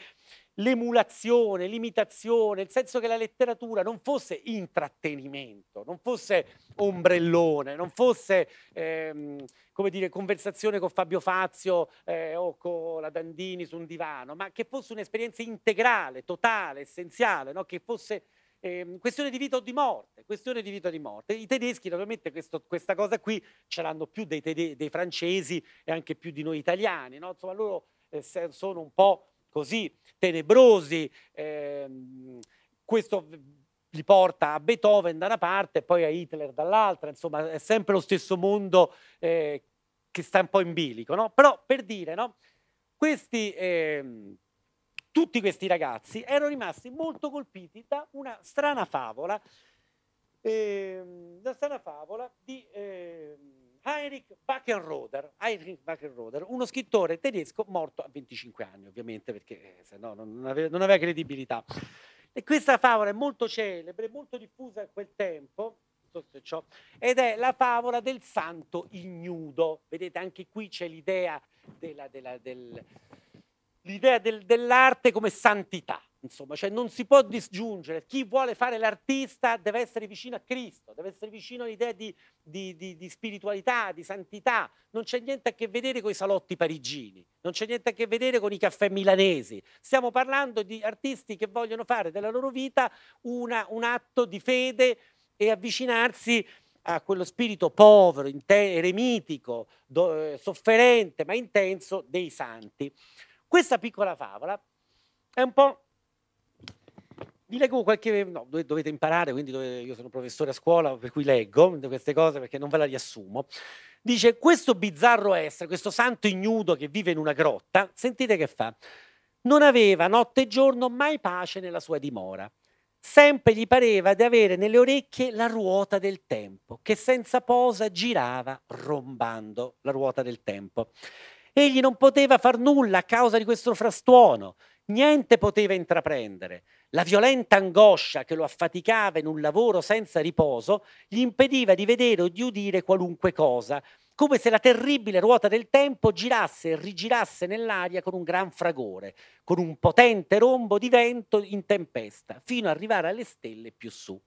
l'emulazione, l'imitazione, il senso che la letteratura non fosse intrattenimento, non fosse ombrellone, non fosse ehm, come dire, conversazione con Fabio Fazio eh, o con la Dandini su un divano, ma che fosse un'esperienza integrale, totale, essenziale, no? che fosse eh, questione di vita o di morte, questione di vita o di morte. I tedeschi, naturalmente, questo, questa cosa qui ce l'hanno più dei, dei, francesi e anche più di noi italiani, no? insomma loro eh, sono un po' così tenebrosi, ehm, questo li porta a Beethoven da una parte e poi a Hitler dall'altra, insomma è sempre lo stesso mondo eh, che sta un po' in bilico, no? Però per dire, no? Questi, eh, tutti questi ragazzi erano rimasti molto colpiti da una strana favola, eh, una strana favola di... Eh, Heinrich Buckenroder, Heinrich Buckenroder, uno scrittore tedesco morto a 25 anni, ovviamente, perché eh, se no non aveva, non aveva credibilità. E questa favola è molto celebre, molto diffusa in quel tempo, ed è la favola del santo ignudo. Vedete, anche qui c'è l'idea dell'arte come santità. Insomma, cioè non si può disgiungere. Chi vuole fare l'artista deve essere vicino a Cristo, deve essere vicino all'idea di, di, di, di spiritualità, di santità. Non c'è niente a che vedere con i salotti parigini, non c'è niente a che vedere con i caffè milanesi. Stiamo parlando di artisti che vogliono fare della loro vita una, un atto di fede e avvicinarsi a quello spirito povero, eremitico, do, eh, sofferente ma intenso dei santi. Questa piccola favola è un po' Vi leggo qualche... No, dovete imparare, quindi dovete, io sono professore a scuola, per cui leggo queste cose perché non ve la riassumo. Dice, questo bizzarro essere, questo santo ignudo che vive in una grotta, sentite che fa, non aveva notte e giorno mai pace nella sua dimora. Sempre gli pareva di avere nelle orecchie la ruota del tempo, che senza posa girava rombando la ruota del tempo. Egli non poteva far nulla a causa di questo frastuono, niente poteva intraprendere. La violenta angoscia che lo affaticava in un lavoro senza riposo gli impediva di vedere o di udire qualunque cosa, come se la terribile ruota del tempo girasse e rigirasse nell'aria con un gran fragore, con un potente rombo di vento in tempesta, fino ad arrivare alle stelle più su.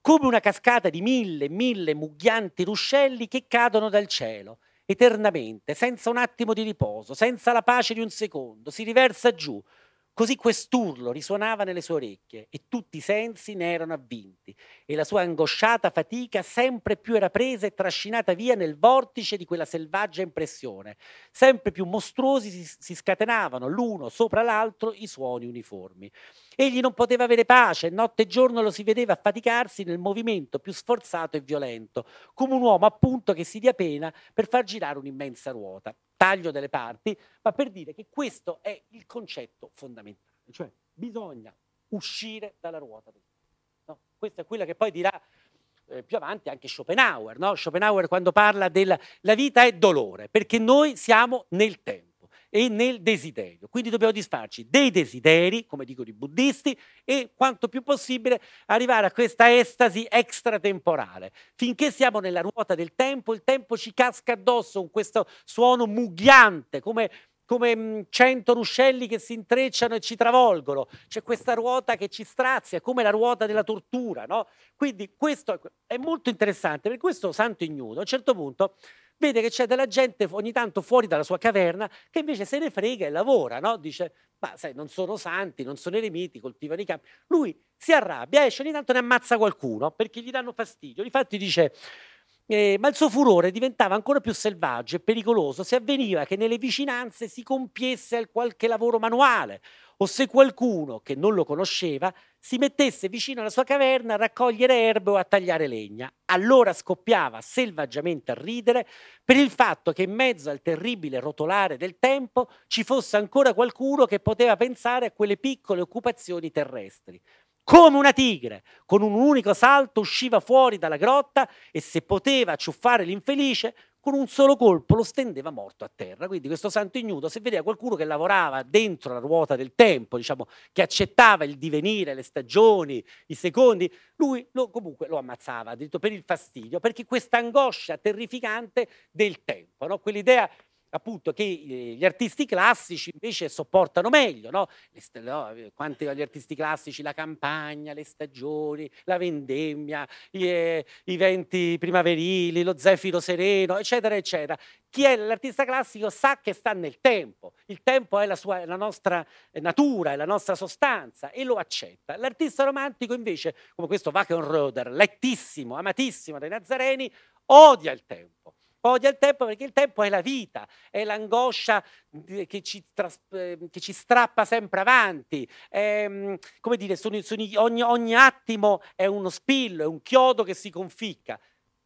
Come una cascata di mille, mille mugghianti ruscelli che cadono dal cielo, eternamente, senza un attimo di riposo, senza la pace di un secondo, si riversa giù, Così quest'urlo risuonava nelle sue orecchie e tutti i sensi ne erano avvinti e la sua angosciata fatica sempre più era presa e trascinata via nel vortice di quella selvaggia impressione. Sempre più mostruosi si, si scatenavano l'uno sopra l'altro i suoni uniformi. Egli non poteva avere pace, notte e giorno lo si vedeva affaticarsi nel movimento più sforzato e violento, come un uomo appunto che si dia pena per far girare un'immensa ruota taglio delle parti, ma per dire che questo è il concetto fondamentale, cioè bisogna uscire dalla ruota del no? Questa è quella che poi dirà eh, più avanti anche Schopenhauer, no? Schopenhauer quando parla della vita è dolore, perché noi siamo nel tempo e nel desiderio. Quindi dobbiamo disfarci dei desideri, come dicono i buddisti, e quanto più possibile arrivare a questa estasi extratemporale. Finché siamo nella ruota del tempo, il tempo ci casca addosso con questo suono mugghiante, come come mm, cento ruscelli che si intrecciano e ci travolgono, c'è questa ruota che ci strazia, come la ruota della tortura, no? Quindi questo è molto interessante, per questo Santo Ignudo a un certo punto vede che c'è della gente ogni tanto fuori dalla sua caverna che invece se ne frega e lavora, no? Dice, ma sai, non sono santi, non sono eremiti, coltivano i campi. Lui si arrabbia, esce, ogni tanto ne ammazza qualcuno perché gli danno fastidio. Infatti dice, eh, ma il suo furore diventava ancora più selvaggio e pericoloso se avveniva che nelle vicinanze si compiesse qualche lavoro manuale o se qualcuno che non lo conosceva si mettesse vicino alla sua caverna a raccogliere erbe o a tagliare legna. Allora scoppiava selvaggiamente a ridere per il fatto che in mezzo al terribile rotolare del tempo ci fosse ancora qualcuno che poteva pensare a quelle piccole occupazioni terrestri come una tigre. Con un unico salto usciva fuori dalla grotta e se poteva acciuffare l'infelice, con un solo colpo lo stendeva morto a terra. Quindi questo santo ignudo, se vedeva qualcuno che lavorava dentro la ruota del tempo, diciamo, che accettava il divenire, le stagioni, i secondi, lui lo, comunque lo ammazzava, detto per il fastidio, perché questa angoscia terrificante del tempo, no? quell'idea appunto che eh, gli artisti classici invece sopportano meglio, no? Le, no? Quanti gli artisti classici, la campagna, le stagioni, la vendemmia, i, eh, i venti primaverili, lo zefiro sereno, eccetera, eccetera. Chi è l'artista classico sa che sta nel tempo, il tempo è la, sua, è la nostra eh, natura, è la nostra sostanza e lo accetta. L'artista romantico invece, come questo Wackenroder, lettissimo, amatissimo dai Nazareni, odia il tempo odia il tempo perché il tempo è la vita, è l'angoscia che ci, ehm, che ci strappa sempre avanti. È, ehm, come dire, sono, sono, ogni, ogni attimo è uno spillo, è un chiodo che si conficca.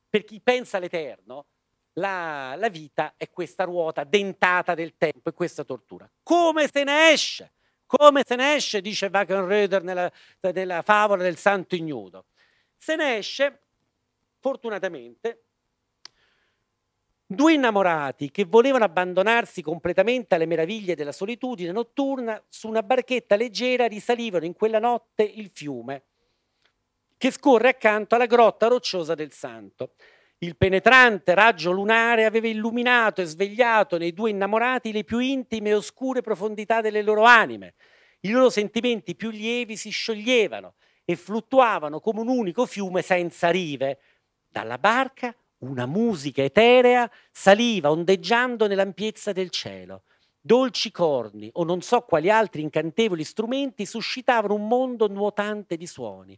Per chi pensa all'eterno, la, la, vita è questa ruota dentata del tempo e questa tortura. Come se ne esce? Come se ne esce, dice Wackenröder nella, nella favola del santo ignudo. Se ne esce, fortunatamente, Due innamorati che volevano abbandonarsi completamente alle meraviglie della solitudine notturna, su una barchetta leggera risalivano in quella notte il fiume che scorre accanto alla grotta rocciosa del santo. Il penetrante raggio lunare aveva illuminato e svegliato nei due innamorati le più intime e oscure profondità delle loro anime. I loro sentimenti più lievi si scioglievano e fluttuavano come un unico fiume senza rive. Dalla barca una musica eterea saliva ondeggiando nell'ampiezza del cielo. Dolci corni o non so quali altri incantevoli strumenti suscitavano un mondo nuotante di suoni.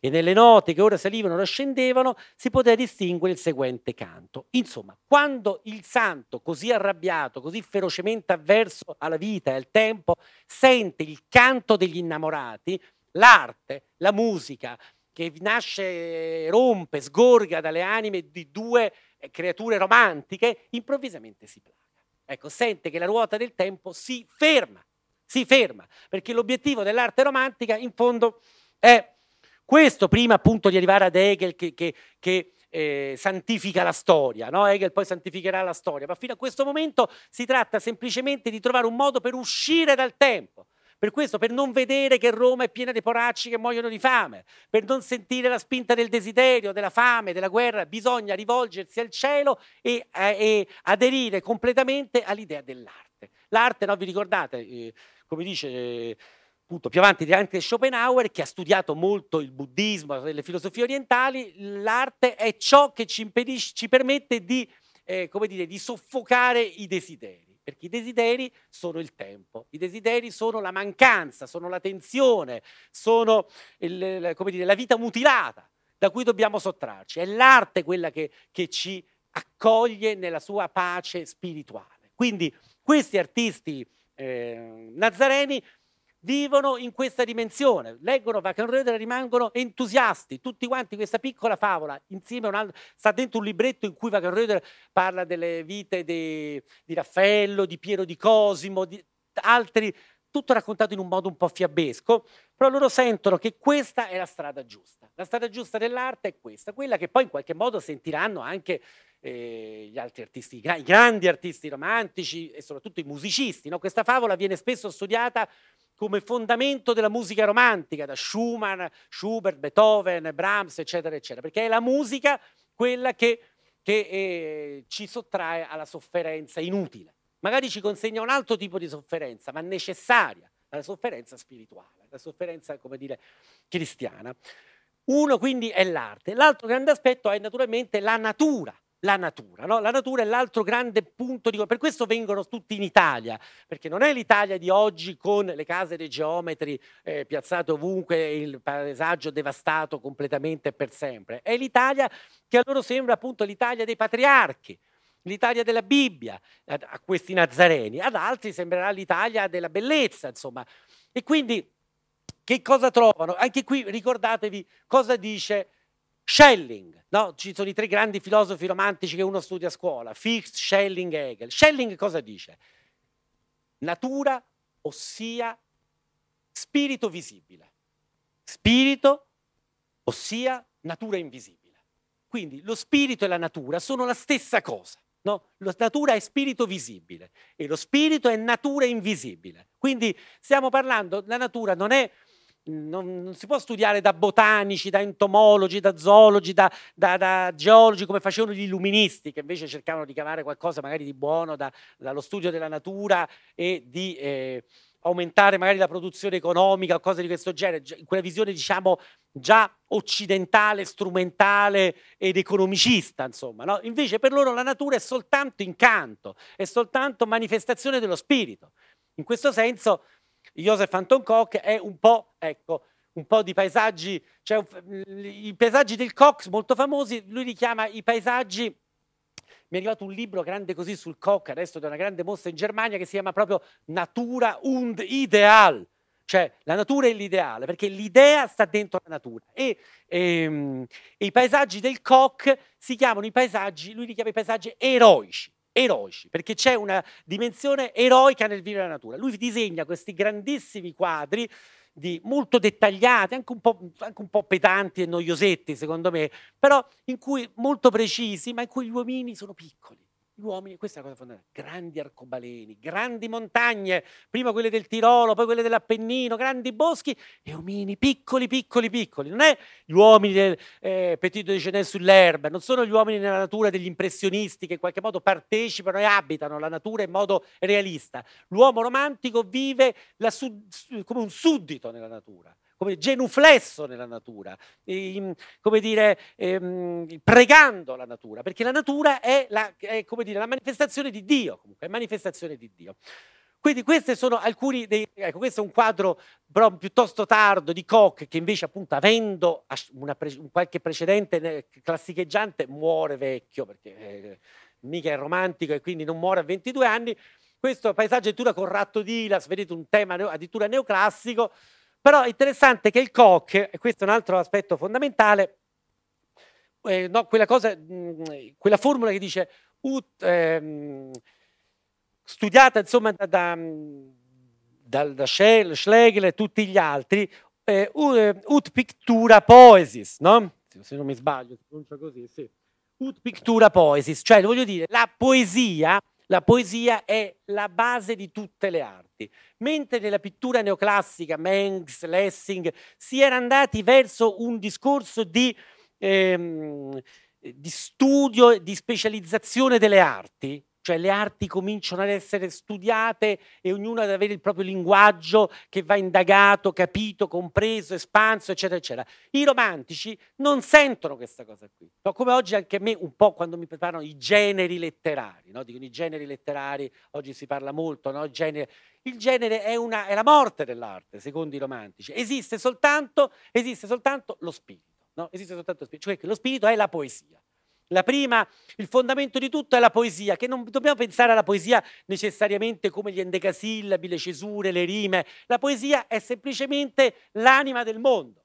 E nelle note che ora salivano e scendevano si poteva distinguere il seguente canto. Insomma, quando il santo, così arrabbiato, così ferocemente avverso alla vita e al tempo, sente il canto degli innamorati, l'arte, la musica, che nasce, rompe, sgorga dalle anime di due eh, creature romantiche, improvvisamente si placa. Ecco, sente che la ruota del tempo si ferma, si ferma, perché l'obiettivo dell'arte romantica in fondo è questo, prima appunto di arrivare ad Hegel che, che, che eh, santifica la storia, no? Hegel poi santificherà la storia, ma fino a questo momento si tratta semplicemente di trovare un modo per uscire dal tempo, per questo, per non vedere che Roma è piena di poracci che muoiono di fame, per non sentire la spinta del desiderio, della fame, della guerra, bisogna rivolgersi al cielo e, eh, e aderire completamente all'idea dell'arte. L'arte, no, vi ricordate, eh, come dice... Eh, appunto più avanti di anche Schopenhauer, che ha studiato molto il buddismo e le filosofie orientali, l'arte è ciò che ci, ci permette di, eh, dire, di soffocare i desideri perché i desideri sono il tempo, i desideri sono la mancanza, sono la tensione, sono il, dire, la vita mutilata da cui dobbiamo sottrarci. È l'arte quella che, che ci accoglie nella sua pace spirituale. Quindi questi artisti eh, nazareni vivono in questa dimensione, leggono Vacanröder e rimangono entusiasti, tutti quanti questa piccola favola, insieme a un altro, sta dentro un libretto in cui Vacanröder parla delle vite di, di Raffaello, di Piero di Cosimo, di altri, tutto raccontato in un modo un po' fiabesco, però loro sentono che questa è la strada giusta. La strada giusta dell'arte è questa, quella che poi in qualche modo sentiranno anche eh, gli altri artisti, i grandi artisti romantici e soprattutto i musicisti. No? Questa favola viene spesso studiata come fondamento della musica romantica, da Schumann, Schubert, Beethoven, Brahms, eccetera, eccetera, perché è la musica quella che, che eh, ci sottrae alla sofferenza inutile. Magari ci consegna un altro tipo di sofferenza, ma necessaria, la sofferenza spirituale, la sofferenza, come dire, cristiana. Uno quindi è l'arte, l'altro grande aspetto è naturalmente la natura la natura. No? La natura è l'altro grande punto di... Per questo vengono tutti in Italia, perché non è l'Italia di oggi con le case dei geometri eh, piazzate ovunque, e il paesaggio devastato completamente per sempre. È l'Italia che a loro sembra appunto l'Italia dei patriarchi, l'Italia della Bibbia, a questi nazareni, ad altri sembrerà l'Italia della bellezza, insomma. E quindi che cosa trovano? Anche qui ricordatevi cosa dice Schelling, no? ci sono i tre grandi filosofi romantici che uno studia a scuola, Fichte, Schelling e Hegel. Schelling cosa dice? Natura, ossia spirito visibile. Spirito, ossia natura invisibile. Quindi lo spirito e la natura sono la stessa cosa. No? La natura è spirito visibile e lo spirito è natura invisibile. Quindi stiamo parlando, la natura non è non, non, si può studiare da botanici, da entomologi, da zoologi, da, da, da, geologi come facevano gli illuministi che invece cercavano di cavare qualcosa magari di buono da, dallo studio della natura e di eh, aumentare magari la produzione economica o cose di questo genere, in quella visione diciamo già occidentale, strumentale ed economicista, insomma. No? Invece per loro la natura è soltanto incanto, è soltanto manifestazione dello spirito. In questo senso Joseph Anton Koch è un po', ecco, un po' di paesaggi, cioè i paesaggi del Koch molto famosi, lui li chiama i paesaggi mi è arrivato un libro grande così sul Koch, adesso da una grande mostra in Germania, che si chiama proprio Natura und Ideal, cioè la natura è l'ideale, perché l'idea sta dentro la natura. E, e, ehm, e i paesaggi del Koch si chiamano i paesaggi, lui li chiama i paesaggi eroici, eroici, perché c'è una dimensione eroica nel vivere la natura. Lui disegna questi grandissimi quadri di, molto dettagliati, anche un, anche un, po', pedanti e noiosetti secondo me, però in cui molto precisi, ma in cui gli uomini sono piccoli. Gli uomini, questa è la cosa fondamentale, grandi arcobaleni, grandi montagne, prima quelle del Tirolo, poi quelle dell'Appennino, grandi boschi e omini piccoli, piccoli, piccoli. Non è gli uomini del eh, di Dejeuner sull'erba, non sono gli uomini nella natura degli impressionisti che in qualche modo partecipano e abitano la natura in modo realista. L'uomo romantico vive su, come un suddito nella natura come, genuflesso nella natura, come dire, ehm, pregando la natura, perché la natura è, la, è dire, la manifestazione di Dio, comunque, è manifestazione di Dio. Quindi questi sono alcuni dei, ecco, questo è un quadro piuttosto tardo di Koch che invece appunto avendo pre, un qualche precedente classicheggiante muore vecchio perché eh, mica è romantico e quindi non muore a 22 anni. Questo paesaggio addirittura con ratto d'Ilas, vedete un tema addirittura neoclassico, però è interessante che il Koch, e questo è un altro aspetto fondamentale, eh, no, quella, cosa, mh, mm, quella, formula che dice ut, eh, studiata insomma da, da, da, da Schell, Schlegel e tutti gli altri, eh, eh ut pictura poesis, no? Se non mi sbaglio, si pronuncia così, sì. Ut pictura poesis, cioè voglio dire, la poesia la poesia è la base di tutte le arti. Mentre nella pittura neoclassica Mengs, Lessing si era andati verso un discorso di, ehm, di studio, di specializzazione delle arti, cioè le arti cominciano ad essere studiate e ognuna ad avere il proprio linguaggio che va indagato, capito, compreso, espanso, eccetera, eccetera. I romantici non sentono questa cosa qui. No, come oggi anche a me, un po' quando mi preparano i generi letterari, no? dicono i generi letterari, oggi si parla molto, no? Genere. Il genere è, una, è, la morte dell'arte, secondo i romantici. Esiste soltanto, esiste soltanto lo spirito. No? Esiste soltanto lo spirito, cioè lo spirito è la poesia. La prima, il fondamento di tutto è la poesia, che non dobbiamo pensare alla poesia necessariamente come gli endecasillabi, le cesure, le rime. La poesia è semplicemente l'anima del mondo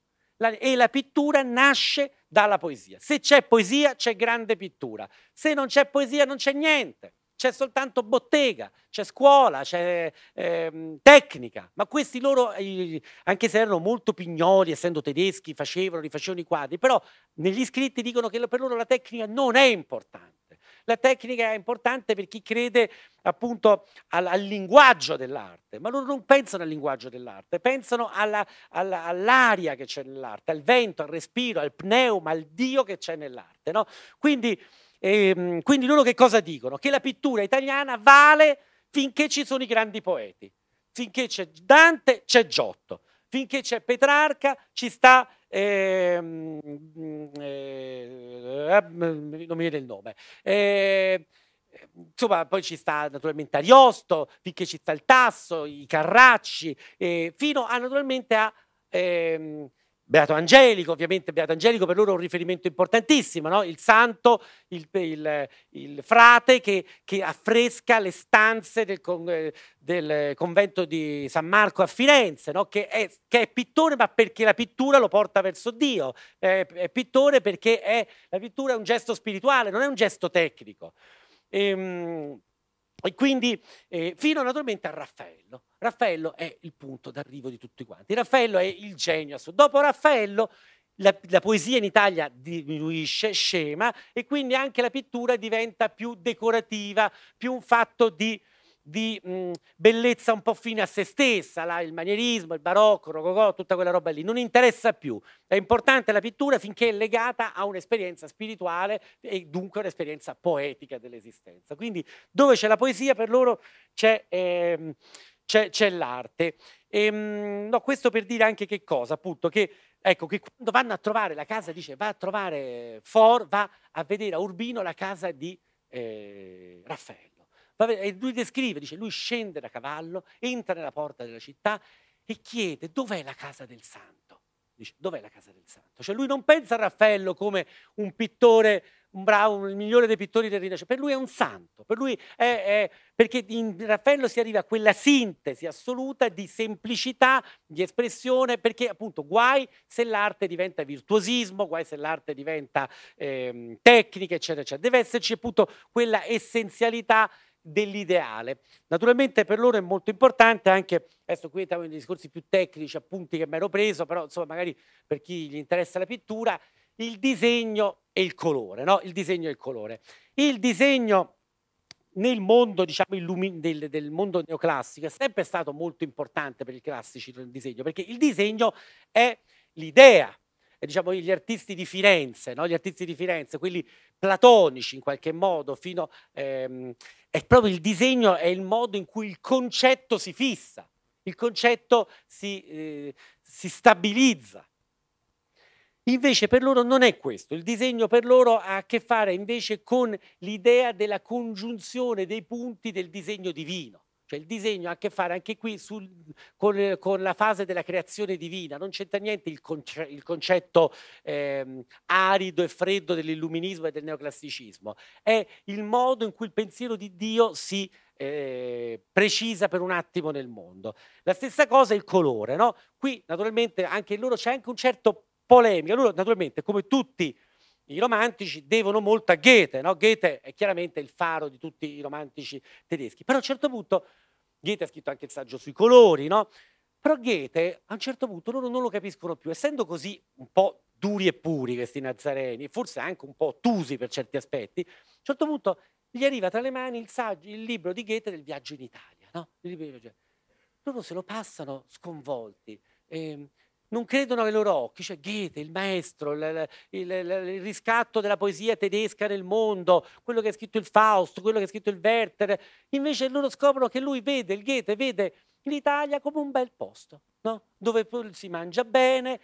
e la pittura nasce dalla poesia. Se c'è poesia c'è grande pittura, se non c'è poesia non c'è niente c'è soltanto bottega, c'è scuola, c'è eh, tecnica, ma questi loro, anche se erano molto pignoli, essendo tedeschi, facevano, rifacevano i quadri, però negli scritti dicono che per loro la tecnica non è importante. La tecnica è importante per chi crede appunto al, al linguaggio dell'arte, ma loro non pensano al linguaggio dell'arte, pensano all'aria alla, all che c'è nell'arte, al vento, al respiro, al pneuma, al Dio che c'è nell'arte. No? Quindi e, ehm, quindi loro che cosa dicono? Che la pittura italiana vale finché ci sono i grandi poeti, finché c'è Dante c'è Giotto, finché c'è Petrarca ci sta, ehm, mm, eh, eh, non mi viene il nome, eh, insomma poi ci sta naturalmente Ariosto, finché ci sta il Tasso, i Carracci, eh, fino a naturalmente a... Ehm, Beato Angelico, ovviamente Beato Angelico per loro è un riferimento importantissimo, no? il santo, il, il, il frate che, che, affresca le stanze del, eh, del, convento di San Marco a Firenze, no? che, è, che, è, pittore ma perché la pittura lo porta verso Dio, è, è pittore perché è, la pittura è un gesto spirituale, non è un gesto tecnico. E, ehm, e quindi eh, fino naturalmente a Raffaello. Raffaello è il punto d'arrivo di tutti quanti. Raffaello è il genio. Dopo Raffaello la, la, poesia in Italia diminuisce, scema e quindi anche la pittura diventa più decorativa, più un fatto di di mh, bellezza un po' fine a se stessa, là, il manierismo, il barocco, il rococò, tutta quella roba lì, non interessa più. È importante la pittura finché è legata a un'esperienza spirituale e dunque un'esperienza poetica dell'esistenza. Quindi dove c'è la poesia per loro c'è... Ehm, c'è, l'arte. Ehm, no, questo per dire anche che cosa, appunto, che, ecco, che quando vanno a trovare la casa, dice, va a trovare For, va a vedere a Urbino la casa di eh, Raffaello. E lui descrive, dice, lui scende da cavallo, entra nella porta della città e chiede dov'è la casa del santo. Dice, dov'è la casa del santo? Cioè lui non pensa a Raffaello come un pittore, un bravo, il migliore dei pittori del Rinascimento, per lui è un santo, per lui è, è, perché in Raffaello si arriva a quella sintesi assoluta di semplicità, di espressione, perché appunto guai se l'arte diventa virtuosismo, guai se l'arte diventa eh, tecnica, eccetera, eccetera. Deve esserci appunto quella essenzialità dell'ideale. Naturalmente per loro è molto importante anche, adesso qui entriamo in discorsi più tecnici, appunti che mi ero preso, però insomma magari per chi gli interessa la pittura, il disegno e il colore, no? Il disegno e il colore. Il disegno nel mondo, diciamo, del, del, mondo neoclassico è sempre stato molto importante per i classici del disegno, perché il disegno è l'idea diciamo, gli artisti di Firenze, no? gli artisti di Firenze, quelli platonici in qualche modo, fino, ehm, è proprio il disegno, è il modo in cui il concetto si fissa, il concetto si, eh, si stabilizza. Invece per loro non è questo, il disegno per loro ha a che fare invece con l'idea della congiunzione dei punti del disegno divino. Cioè il disegno ha a che fare anche qui sul, con, con, la fase della creazione divina, non c'entra niente il, conce, il concetto eh, arido e freddo dell'illuminismo e del neoclassicismo, è il modo in cui il pensiero di Dio si eh, precisa per un attimo nel mondo. La stessa cosa è il colore, no? Qui naturalmente anche in loro c'è anche un certo polemica, loro naturalmente come tutti i romantici devono molto a Goethe, no? Goethe è chiaramente il faro di tutti i romantici tedeschi, però a un certo punto Goethe ha scritto anche il saggio sui colori, no? però Goethe a un certo punto loro non lo capiscono più, essendo così un po' duri e puri questi nazareni, forse anche un po' ottusi per certi aspetti, a un certo punto gli arriva tra le mani il, saggio, il libro di Goethe del viaggio in Italia. No? Loro se lo passano sconvolti. Eh, non credono ai loro occhi, cioè Goethe, il maestro, il, il, il, riscatto della poesia tedesca nel mondo, quello che ha scritto il Faust, quello che ha scritto il Werther, invece loro scoprono che lui vede, il Goethe vede l'Italia come un bel posto, no? dove si mangia bene,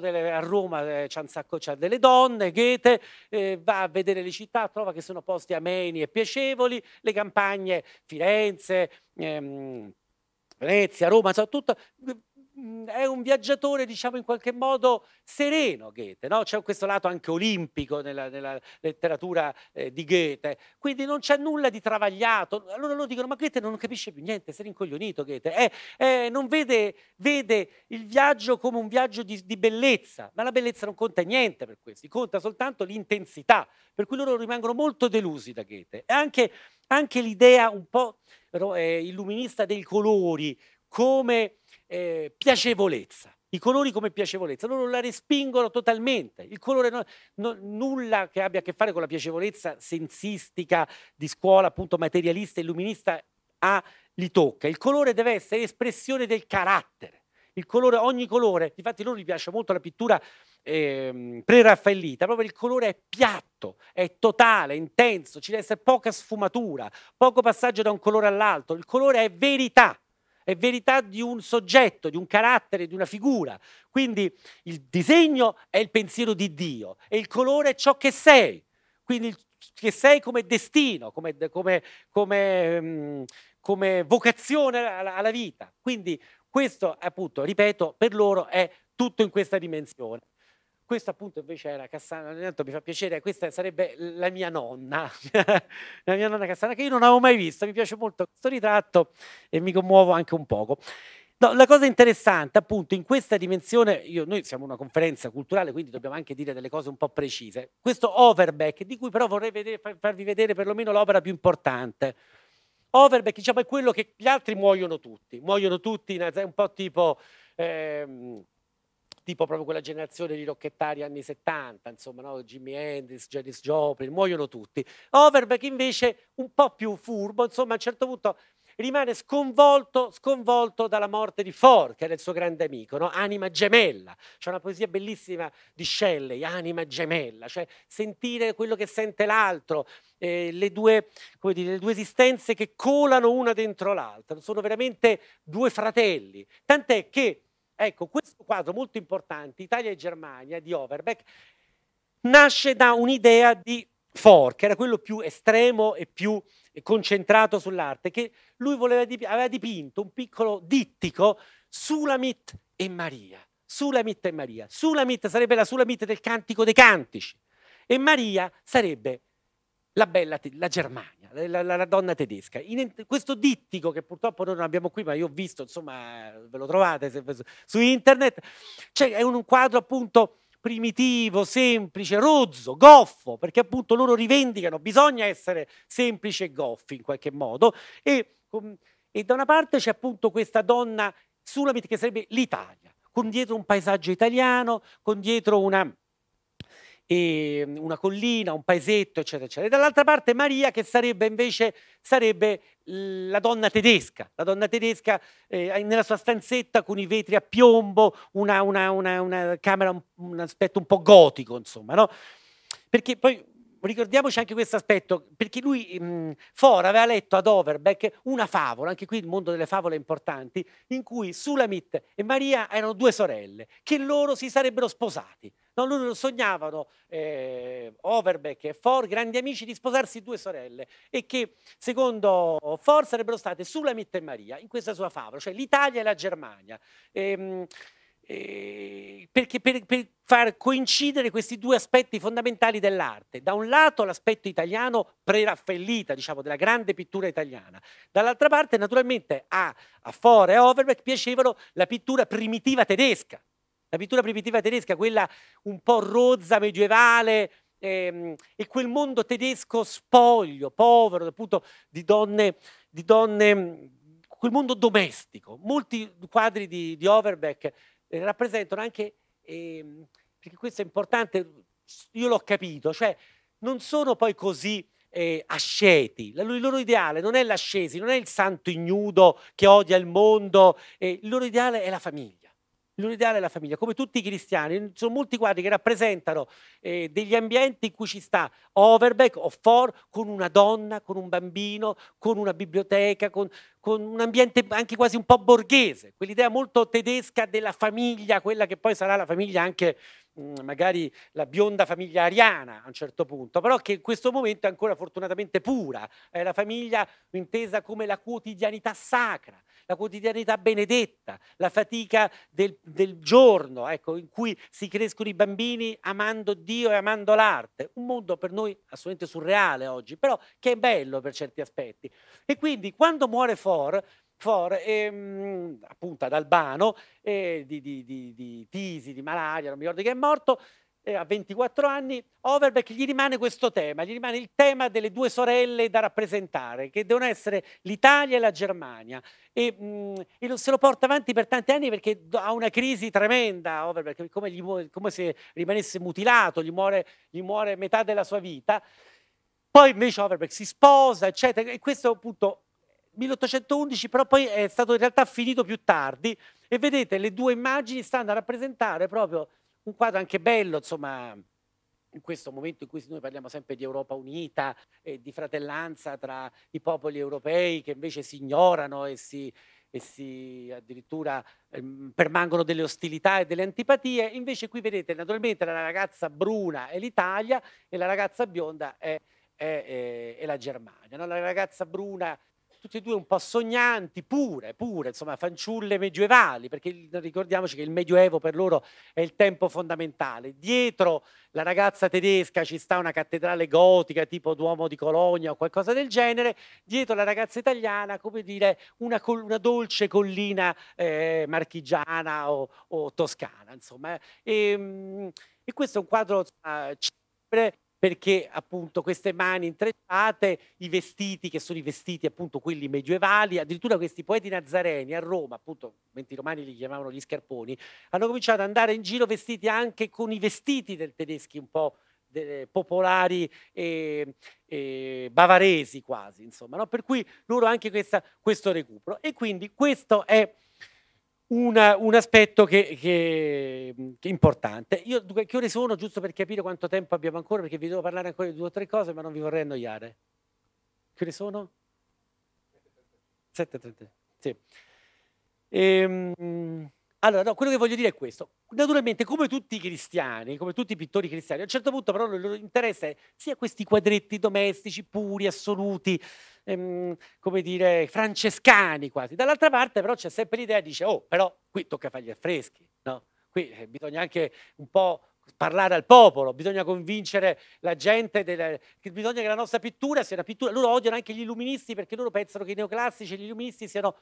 delle, a Roma eh, c'è un sacco c'è delle donne, Goethe eh, va a vedere le città, trova che sono posti ameni e piacevoli, le campagne, Firenze, ehm, Venezia, Roma, insomma, tutto Mm, è un viaggiatore, diciamo in qualche modo sereno Goethe, no? c'è questo lato anche olimpico nella, nella letteratura eh, di Goethe, quindi non c'è nulla di travagliato. Allora loro dicono: Ma Goethe non capisce più niente, si è rincoglionito. Goethe eh, eh, non vede, vede, il viaggio come un viaggio di, di, bellezza, ma la bellezza non conta niente per questo, conta soltanto l'intensità. Per cui loro rimangono molto delusi da Goethe. E anche, anche l'idea un po' eh, illuminista dei colori come eh, piacevolezza. I colori come piacevolezza, loro la respingono totalmente. Il colore no, no, nulla che abbia a che fare con la piacevolezza sensistica di scuola, appunto materialista, illuminista, ha, li tocca. Il colore deve essere espressione del carattere. Il colore, ogni colore, infatti loro gli piace molto la pittura eh, pre-raffaellita, proprio il colore è piatto, è totale, intenso, ci deve essere poca sfumatura, poco passaggio da un colore all'altro, il colore è verità è verità di un soggetto, di un carattere, di una figura. Quindi il disegno è il pensiero di Dio e il colore è ciò che sei. Quindi che sei come destino, come, come, come, mm, come vocazione alla, alla vita. Quindi questo, appunto, ripeto, per loro è tutto in questa dimensione. Questo appunto invece era Cassana, mi fa piacere, questa sarebbe la mia nonna, *laughs* la mia nonna Cassana che io non avevo mai visto, mi piace molto questo ritratto e mi commuovo anche un poco. No, la cosa interessante, appunto, in questa dimensione, io, noi siamo una conferenza culturale, quindi dobbiamo anche dire delle cose un po' precise. Questo Overbeck, di cui però vorrei vedere, farvi vedere perlomeno l'opera più importante. Overbeck, diciamo, è quello che gli altri muoiono tutti, muoiono tutti, è un po' tipo... Ehm, tipo proprio quella generazione di rocchettari anni 70, insomma, no? Jimi Hendrix, Janis Joplin, muoiono tutti. Overbeck invece un po' più furbo, insomma, a un certo punto rimane sconvolto, sconvolto dalla morte di Ford, che era il suo grande amico, no? Anima gemella. C'è una poesia bellissima di Shelley, Anima gemella, cioè sentire quello che sente l'altro, eh, le, due, dire, le, due, esistenze che colano una dentro l'altra. Sono veramente due fratelli. Tant'è che Ecco, questo quadro molto importante, Italia e Germania, di Overbeck, nasce da un'idea di Ford, che era quello più estremo e più concentrato sull'arte, che lui voleva dip- aveva dipinto un piccolo dittico Sulamit e Maria. Sulamit e Maria. Sulamit sarebbe la Sulamit del Cantico dei Cantici e Maria sarebbe la bella la Germania la, la, la donna tedesca. In, questo dittico che purtroppo noi non abbiamo qui, ma io ho visto, insomma, ve lo trovate se, su internet, cioè è un, un quadro appunto primitivo, semplice, rozzo, goffo, perché appunto loro rivendicano, bisogna essere semplici e goffi in qualche modo. E, e da una parte c'è appunto questa donna Sulamit che sarebbe l'Italia, con dietro un paesaggio italiano, con dietro una e ehm, una collina, un paesetto, eccetera, eccetera. E dall'altra parte Maria che sarebbe invece sarebbe la donna tedesca, la donna tedesca eh, nella sua stanzetta con i vetri a piombo, una, una, una, una camera, un, un aspetto un po' gotico, insomma, no? Perché poi ricordiamoci anche questo aspetto, perché lui, mh, mm, For, aveva letto ad Overbeck una favola, anche qui il mondo delle favole è importante, in cui Sulamit e Maria erano due sorelle, che loro si sarebbero sposati. No, loro sognavano, eh, Overbeck e For, grandi amici, di sposarsi due sorelle e che secondo For sarebbero state Sulamit e Maria in questa sua favola, cioè l'Italia e la Germania. E, ehm, mh, Ehm, perché per, per far coincidere questi due aspetti fondamentali dell'arte. Da un lato l'aspetto italiano pre-raffaellita, diciamo, della grande pittura italiana. Dall'altra parte, naturalmente, a, a Fore e a Overbeck piacevano la pittura primitiva tedesca. La pittura primitiva tedesca, quella un po' rozza, medievale, ehm, e quel mondo tedesco spoglio, povero, appunto, di donne, di donne quel mondo domestico. Molti quadri di, di Overbeck eh, rappresentano anche, eh, perché questo è importante, io l'ho capito, cioè non sono poi così eh, asceti. Il loro ideale non è l'ascesi, non è il santo ignudo che odia il mondo, eh, il loro ideale è la famiglia. L'ideale è la famiglia, come tutti i cristiani, sono molti quadri che rappresentano eh, degli ambienti in cui ci sta Overbeck o For con una donna, con un bambino, con una biblioteca, con, con un ambiente anche quasi un po' borghese, quell'idea molto tedesca della famiglia, quella che poi sarà la famiglia anche Mm, magari la bionda famiglia ariana a un certo punto, però che in questo momento è ancora fortunatamente pura, è la famiglia intesa come la quotidianità sacra, la quotidianità benedetta, la fatica del, del giorno, ecco, in cui si crescono i bambini amando Dio e amando l'arte, un mondo per noi assolutamente surreale oggi, però che è bello per certi aspetti. E quindi quando muore For, for, ehm, appunto ad Albano, eh, di, di, di, di, tisi, di malaria, non mi ricordo che è morto, eh, a 24 anni, Overbeck gli rimane questo tema, gli rimane il tema delle due sorelle da rappresentare, che devono essere l'Italia e la Germania. E, mh, mm, e, se lo porta avanti per tanti anni perché ha una crisi tremenda, Overbeck, come, gli, come se rimanesse mutilato, gli muore, gli muore metà della sua vita. Poi invece Overbeck si sposa, eccetera, e questo appunto 1811 però poi è stato in realtà finito più tardi e vedete le due immagini stanno a rappresentare proprio un quadro anche bello, insomma, in questo momento in cui noi parliamo sempre di Europa unita e di fratellanza tra i popoli europei che invece si ignorano e si, e si addirittura ehm, permangono delle ostilità e delle antipatie, invece qui vedete naturalmente la ragazza bruna è l'Italia e la ragazza bionda è, è, è, eh, è la Germania. No? La ragazza bruna tutti e due un po' sognanti, pure, pure, insomma, fanciulle medievali, perché ricordiamoci che il Medioevo per loro è il tempo fondamentale. Dietro la ragazza tedesca ci sta una cattedrale gotica tipo Duomo di Colonia o qualcosa del genere, dietro la ragazza italiana, come dire, una, una dolce collina eh, marchigiana o, o, toscana, insomma. E, ehm, e, questo è un quadro... Uh, celebre perché appunto queste mani intrecciate, i vestiti che sono i vestiti appunto quelli medievali, addirittura questi poeti nazareni a Roma, appunto mentre i romani li chiamavano gli scarponi, hanno cominciato ad andare in giro vestiti anche con i vestiti del tedeschi un po' popolari e, e, bavaresi quasi, insomma, no? per cui loro anche questa, questo recupero. E quindi questo è una, un aspetto che, che, che, è importante. Io che ore sono, giusto per capire quanto tempo abbiamo ancora, perché vi devo parlare ancora di due o tre cose, ma non vi vorrei annoiare. Che ore sono? 7.33. Sì. Ehm... Allora, no, quello che voglio dire è questo. Naturalmente, come tutti i cristiani, come tutti i pittori cristiani, a un certo punto però il loro interesse è sia questi quadretti domestici puri, assoluti, ehm, come dire, francescani quasi. Dall'altra parte però c'è sempre l'idea, dice, oh, però qui tocca fare gli affreschi, no? Qui eh, bisogna anche un po' parlare al popolo, bisogna convincere la gente delle, che bisogna che la nostra pittura sia una pittura. Loro odiano anche gli illuministi perché loro pensano che i neoclassici e gli illuministi siano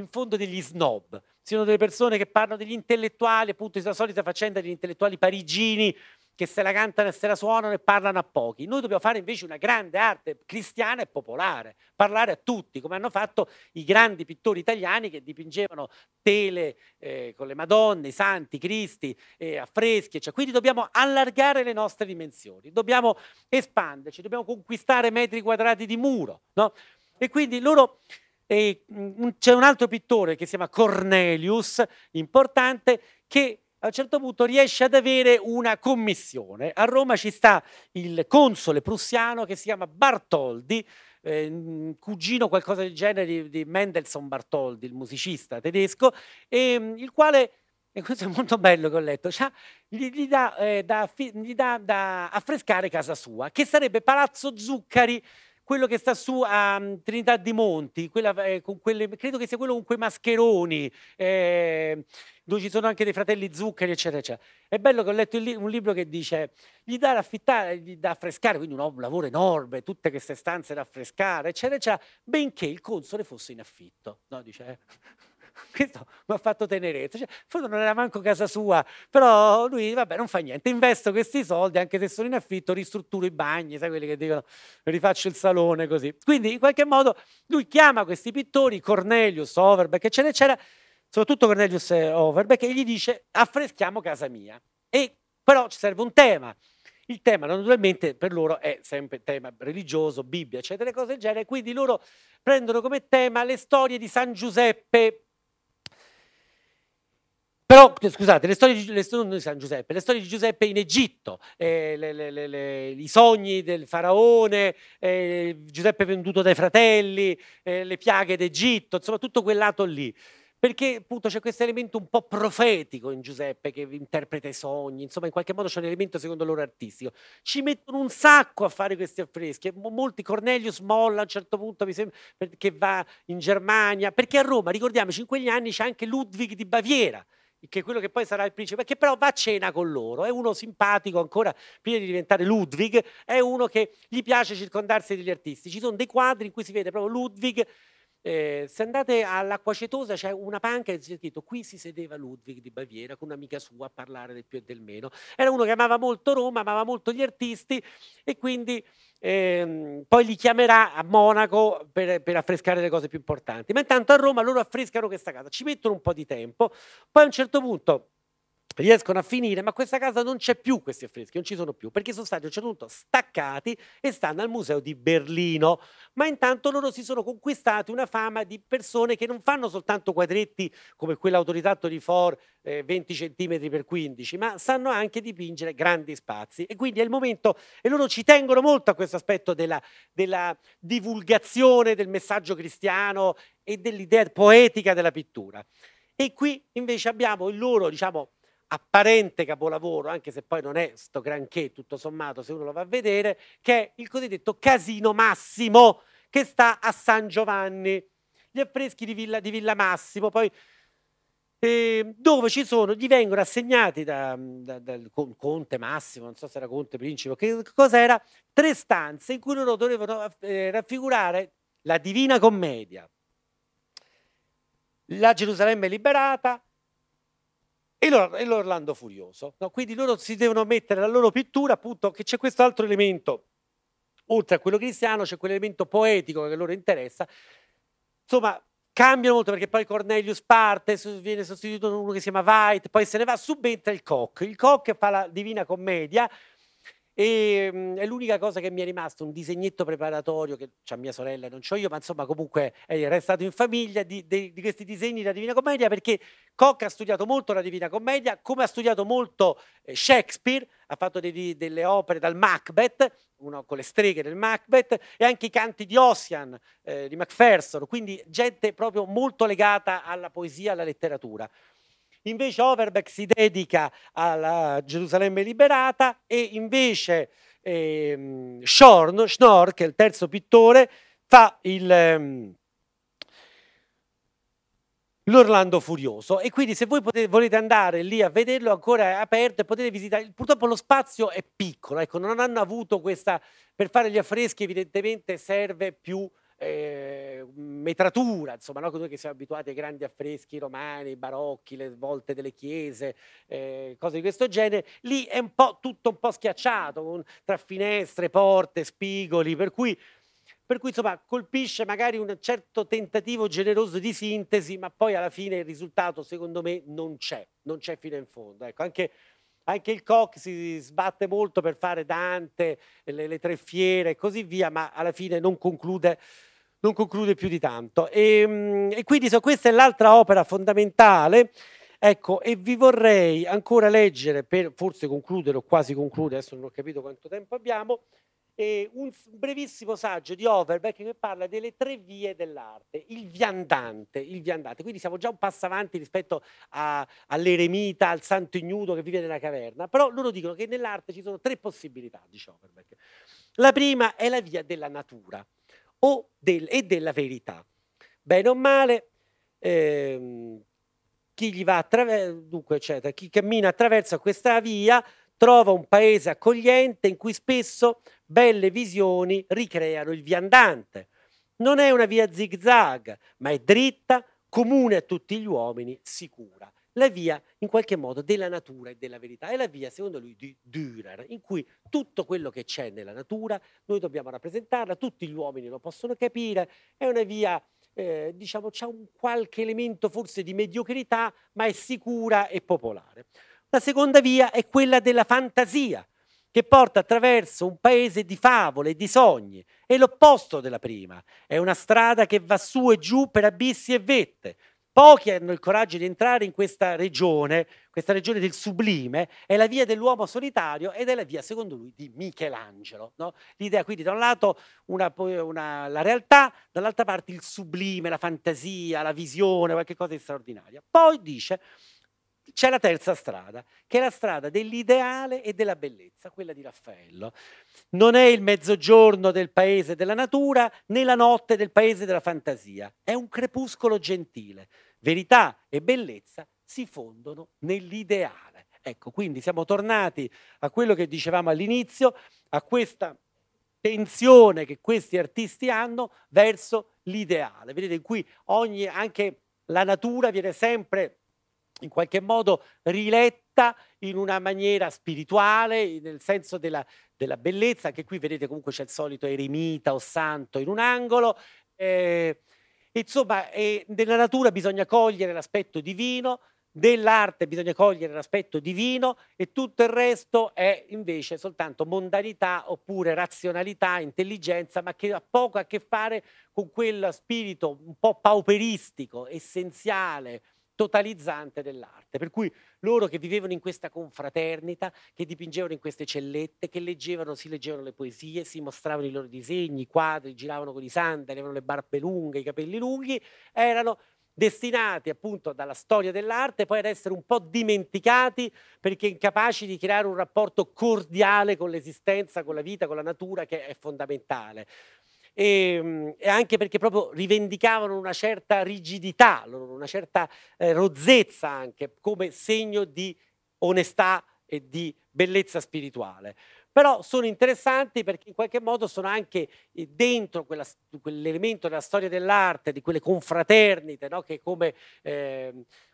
in fondo degli snob, siano delle persone che parlano degli intellettuali, appunto la solita faccenda degli intellettuali parigini che se la cantano e se la suonano e parlano a pochi. Noi dobbiamo fare invece una grande arte cristiana e popolare, parlare a tutti, come hanno fatto i grandi pittori italiani che dipingevano tele eh, con le Madonne, i Santi, i Cristi, eh, affreschi. Cioè, quindi dobbiamo allargare le nostre dimensioni, dobbiamo espanderci, dobbiamo conquistare metri quadrati di muro. No? E quindi loro Mm, c'è un altro pittore che si chiama Cornelius, importante, che a un certo punto riesce ad avere una commissione. A Roma ci sta il console prussiano che si chiama Bartoldi, eh, cugino qualcosa del genere di, di Mendelssohn Bartoldi, il musicista tedesco, e, mm, il quale, *laughs* e questo è molto bello che ho letto, cioè, gli, gli, dà, eh, da, gli dà da affrescare casa sua, che sarebbe Palazzo Zuccari, quello che sta su a mm, Trinità di Monti, quella, eh, quelle, credo che sia quello con quei mascheroni, eh, dove ci sono anche dei fratelli Zuccheri, eccetera, eccetera. È bello che ho letto li un libro che dice gli dà da affittare, gli dà da affrescare, quindi un lavoro enorme, tutte queste stanze da affrescare, eccetera, eccetera, benché il console fosse in affitto. No, dice... Eh. *laughs* questo mi ha fatto tenerezza. Cioè, forse non era manco casa sua, però lui, vabbè, non fa niente, investo questi soldi, anche se sono in affitto, ristrutturo i bagni, sai quelli che dicono, rifaccio il salone, così. Quindi, in qualche modo, lui chiama questi pittori, Cornelius, Overbeck, eccetera, eccetera, soprattutto Cornelius eh, Overbeck, e gli dice affreschiamo casa mia. E però ci serve un tema. Il tema naturalmente per loro è sempre tema religioso, Bibbia, eccetera, cose del genere, quindi loro prendono come tema le storie di San Giuseppe però, scusate, le storie, di, le storie di San Giuseppe, le storie di Giuseppe in Egitto, eh, le, le, i sogni del faraone, eh, Giuseppe venduto dai fratelli, eh, le piaghe d'Egitto, insomma tutto quel lato lì perché appunto c'è questo elemento un po' profetico in Giuseppe che interpreta i sogni, insomma in qualche modo c'è un elemento secondo loro artistico. Ci mettono un sacco a fare questi affreschi, eh, molti Cornelius molla a un certo punto, mi sembra, che va in Germania, perché a Roma, ricordiamoci, in quegli anni c'è anche Ludwig di Baviera, che quello che poi sarà il principe, che però va a cena con loro, è uno simpatico ancora, prima di diventare Ludwig, è uno che gli piace circondarsi degli artisti. Ci sono dei quadri in cui si vede proprio Ludwig eh, se andate all'acqua cetosa c'è una panca che c'è scritto qui si sedeva Ludwig di Baviera con un'amica sua a parlare del più e del meno. Era uno che amava molto Roma, amava molto gli artisti e quindi ehm, poi li chiamerà a Monaco per, per, affrescare le cose più importanti. Ma intanto a Roma loro affrescano questa casa, ci mettono un po' di tempo, poi a un certo punto riescono a finire, ma questa casa non c'è più questi affreschi, non ci sono più, perché sono stati a un certo punto staccati e stanno al museo di Berlino, ma intanto loro si sono conquistati una fama di persone che non fanno soltanto quadretti come quell'autoritratto di Ford eh, 20 cm per 15, ma sanno anche dipingere grandi spazi e quindi è il momento, e loro ci tengono molto a questo aspetto della, della divulgazione del messaggio cristiano e dell'idea poetica della pittura. E qui invece abbiamo il loro, diciamo, apparente capolavoro, anche se poi non è sto granché tutto sommato se uno lo va a vedere, che è il cosiddetto Casino Massimo che sta a San Giovanni, gli affreschi di Villa, di Villa Massimo, poi eh, dove ci sono, gli vengono assegnati da, da, dal conte Massimo, non so se era conte principe, che cos'era, tre stanze in cui loro dovevano eh, raffigurare la Divina Commedia, la Gerusalemme liberata, e, l'Orlando furioso. No? Quindi loro si devono mettere la loro pittura, appunto, che c'è questo altro elemento, oltre a quello cristiano, c'è quell'elemento poetico che loro interessa. Insomma, cambiano molto perché poi Cornelius parte, viene sostituito uno che si chiama White, poi se ne va, subentra il Koch. Il Koch fa la Divina Commedia, e ehm, mh, è l'unica cosa che mi è rimasto, un disegnetto preparatorio che c'ha mia sorella, e non c'ho io, ma insomma comunque è restato in famiglia di, di, di questi disegni della Divina Commedia perché Koch ha studiato molto la Divina Commedia, come ha studiato molto eh, Shakespeare, ha fatto dei, delle opere dal Macbeth, uno con le streghe del Macbeth, e anche i canti di Ossian, eh, di Macpherson, quindi gente proprio molto legata alla poesia, alla letteratura. Invece Overbeck si dedica alla Gerusalemme liberata e invece ehm, Schorn, Schnorr, che è il terzo pittore, fa il... Ehm, l'Orlando Furioso e quindi se voi potete, volete andare lì a vederlo ancora è aperto e potete visitare, purtroppo lo spazio è piccolo, ecco, non hanno avuto questa, per fare gli affreschi evidentemente serve più eh, metratura, insomma, no? noi che siamo abituati ai grandi affreschi romani, barocchi, le volte delle chiese, eh, cose di questo genere, lì è un po' tutto un po' schiacciato, con, tra finestre, porte, spigoli, per cui, per cui insomma, colpisce magari un certo tentativo generoso di sintesi, ma poi alla fine il risultato secondo me non c'è, non c'è fino in fondo. Ecco, anche anche il Koch si sbatte molto per fare Dante, le, le tre fiere e così via, ma alla fine non conclude non conclude più di tanto. E, ehm, e quindi so, questa è l'altra opera fondamentale. Ecco, e vi vorrei ancora leggere, per forse concludere o quasi concludere, adesso non ho capito quanto tempo abbiamo, eh, un brevissimo saggio di Overbeck che parla delle tre vie dell'arte, il viandante, il viandante, quindi siamo già un passo avanti rispetto all'eremita, al santo ignudo che vive nella caverna, però loro dicono che nell'arte ci sono tre possibilità, dice Overbeck. La prima è la via della natura, del, e della verità. Bene o male, ehm, chi, gli va attraver- dunque, eccetera, cioè, chi cammina attraverso questa via trova un paese accogliente in cui spesso belle visioni ricreano il viandante. Non è una via zigzag, ma è dritta, comune a tutti gli uomini, sicura la via in qualche modo della natura e della verità, è la via secondo lui di Dürer, in cui tutto quello che c'è nella natura noi dobbiamo rappresentarla, tutti gli uomini lo possono capire, è una via, eh, diciamo, c'è un qualche elemento forse di mediocrità, ma è sicura e popolare. La seconda via è quella della fantasia, che porta attraverso un paese di favole, di sogni. È l'opposto della prima. È una strada che va su e giù per abissi e vette, Pochi hanno il coraggio di entrare in questa regione, questa regione del sublime, è la via dell'uomo solitario ed è la via, secondo lui, di Michelangelo. No? L'idea quindi da un lato una, una, la realtà, dall'altra parte il sublime, la fantasia, la visione, qualche cosa di straordinaria. Poi dice c'è la terza strada, che è la strada dell'ideale e della bellezza, quella di Raffaello. Non è il mezzogiorno del paese della natura, né la notte del paese della fantasia, è un crepuscolo gentile verità e bellezza si fondono nell'ideale. Ecco, quindi siamo tornati a quello che dicevamo all'inizio, a questa tensione che questi artisti hanno verso l'ideale. Vedete, in cui ogni, anche la natura viene sempre in qualche modo riletta in una maniera spirituale, nel senso della, della bellezza. Anche qui vedete comunque c'è il solito eremita o santo in un angolo. Eh, Insomma, eh, della natura bisogna cogliere l'aspetto divino, dell'arte bisogna cogliere l'aspetto divino e tutto il resto è invece soltanto mondanità oppure razionalità, intelligenza, ma che ha poco a che fare con quel spirito un po' pauperistico, essenziale, totalizzante dell'arte. Per cui loro che vivevano in questa confraternita, che dipingevano in queste cellette, che leggevano, si leggevano le poesie, si mostravano i loro disegni, i quadri, giravano con i sandali, avevano le barbe lunghe, i capelli lunghi, erano destinati appunto dalla storia dell'arte poi ad essere un po' dimenticati perché incapaci di creare un rapporto cordiale con l'esistenza, con la vita, con la natura che è fondamentale e, ehm, e, anche perché proprio rivendicavano una certa rigidità, una certa eh, rozzezza anche come segno di onestà e di bellezza spirituale. Però sono interessanti perché in qualche modo sono anche eh, dentro quell'elemento della storia dell'arte, di quelle confraternite, no? che come eh,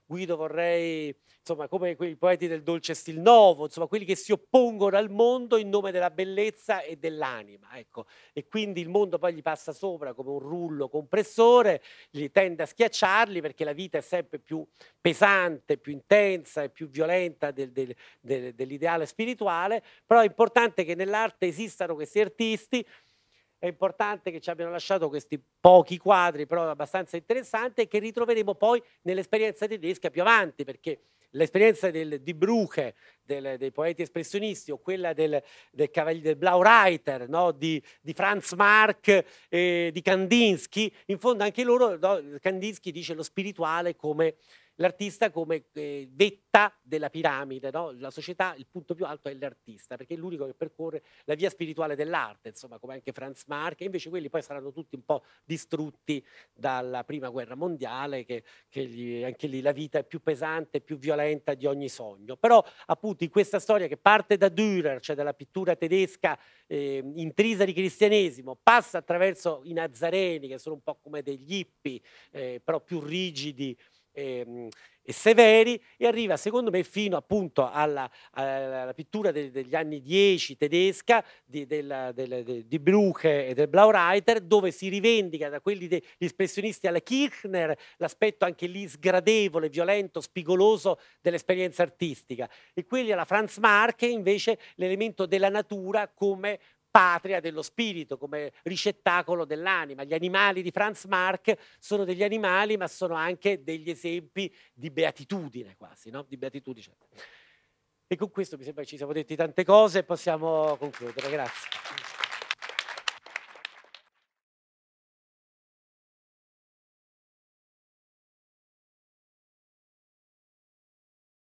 Guido vorrei, insomma, come quei poeti del dolce stil novo, insomma, quelli che si oppongono al mondo in nome della bellezza e dell'anima, ecco. E quindi il mondo poi gli passa sopra come un rullo compressore, gli tende a schiacciarli perché la vita è sempre più pesante, più intensa e più violenta del, del, del, dell'ideale spirituale, però è importante che nell'arte esistano questi artisti è importante che ci abbiano lasciato questi pochi quadri, però abbastanza interessanti, che ritroveremo poi nell'esperienza tedesca più avanti, perché l'esperienza del, di Bruche, del, dei poeti espressionisti, o quella del, del, del Blaureiter, no? di, di, Franz Marc, eh, di Kandinsky, in fondo anche loro, no? Kandinsky dice lo spirituale come l'artista come eh, vetta della piramide, no? la società, il punto più alto è l'artista, perché è l'unico che percorre la via spirituale dell'arte, insomma, come anche Franz Marc, e invece quelli poi saranno tutti un po' distrutti dalla prima guerra mondiale, che, che gli, anche lì la vita è più pesante, più violenta di ogni sogno. Però appunto in questa storia che parte da Dürer, cioè dalla pittura tedesca eh, intrisa di cristianesimo, passa attraverso i nazareni, che sono un po' come degli hippi, eh, però più rigidi, e, ehm, e severi e arriva secondo me fino appunto alla, alla pittura de, degli anni 10 tedesca di, del, del, de, di Bruche e del Blaureiter dove si rivendica da quelli degli espressionisti alla Kirchner l'aspetto anche lì sgradevole, violento, spigoloso dell'esperienza artistica e quelli alla Franz Marche invece l'elemento della natura come patria dello spirito, come ricettacolo dell'anima. Gli animali di Franz Marc sono degli animali, ma sono anche degli esempi di beatitudine quasi, no? di beatitudine. E con questo mi sembra che ci siamo detti tante cose e possiamo concludere. Grazie.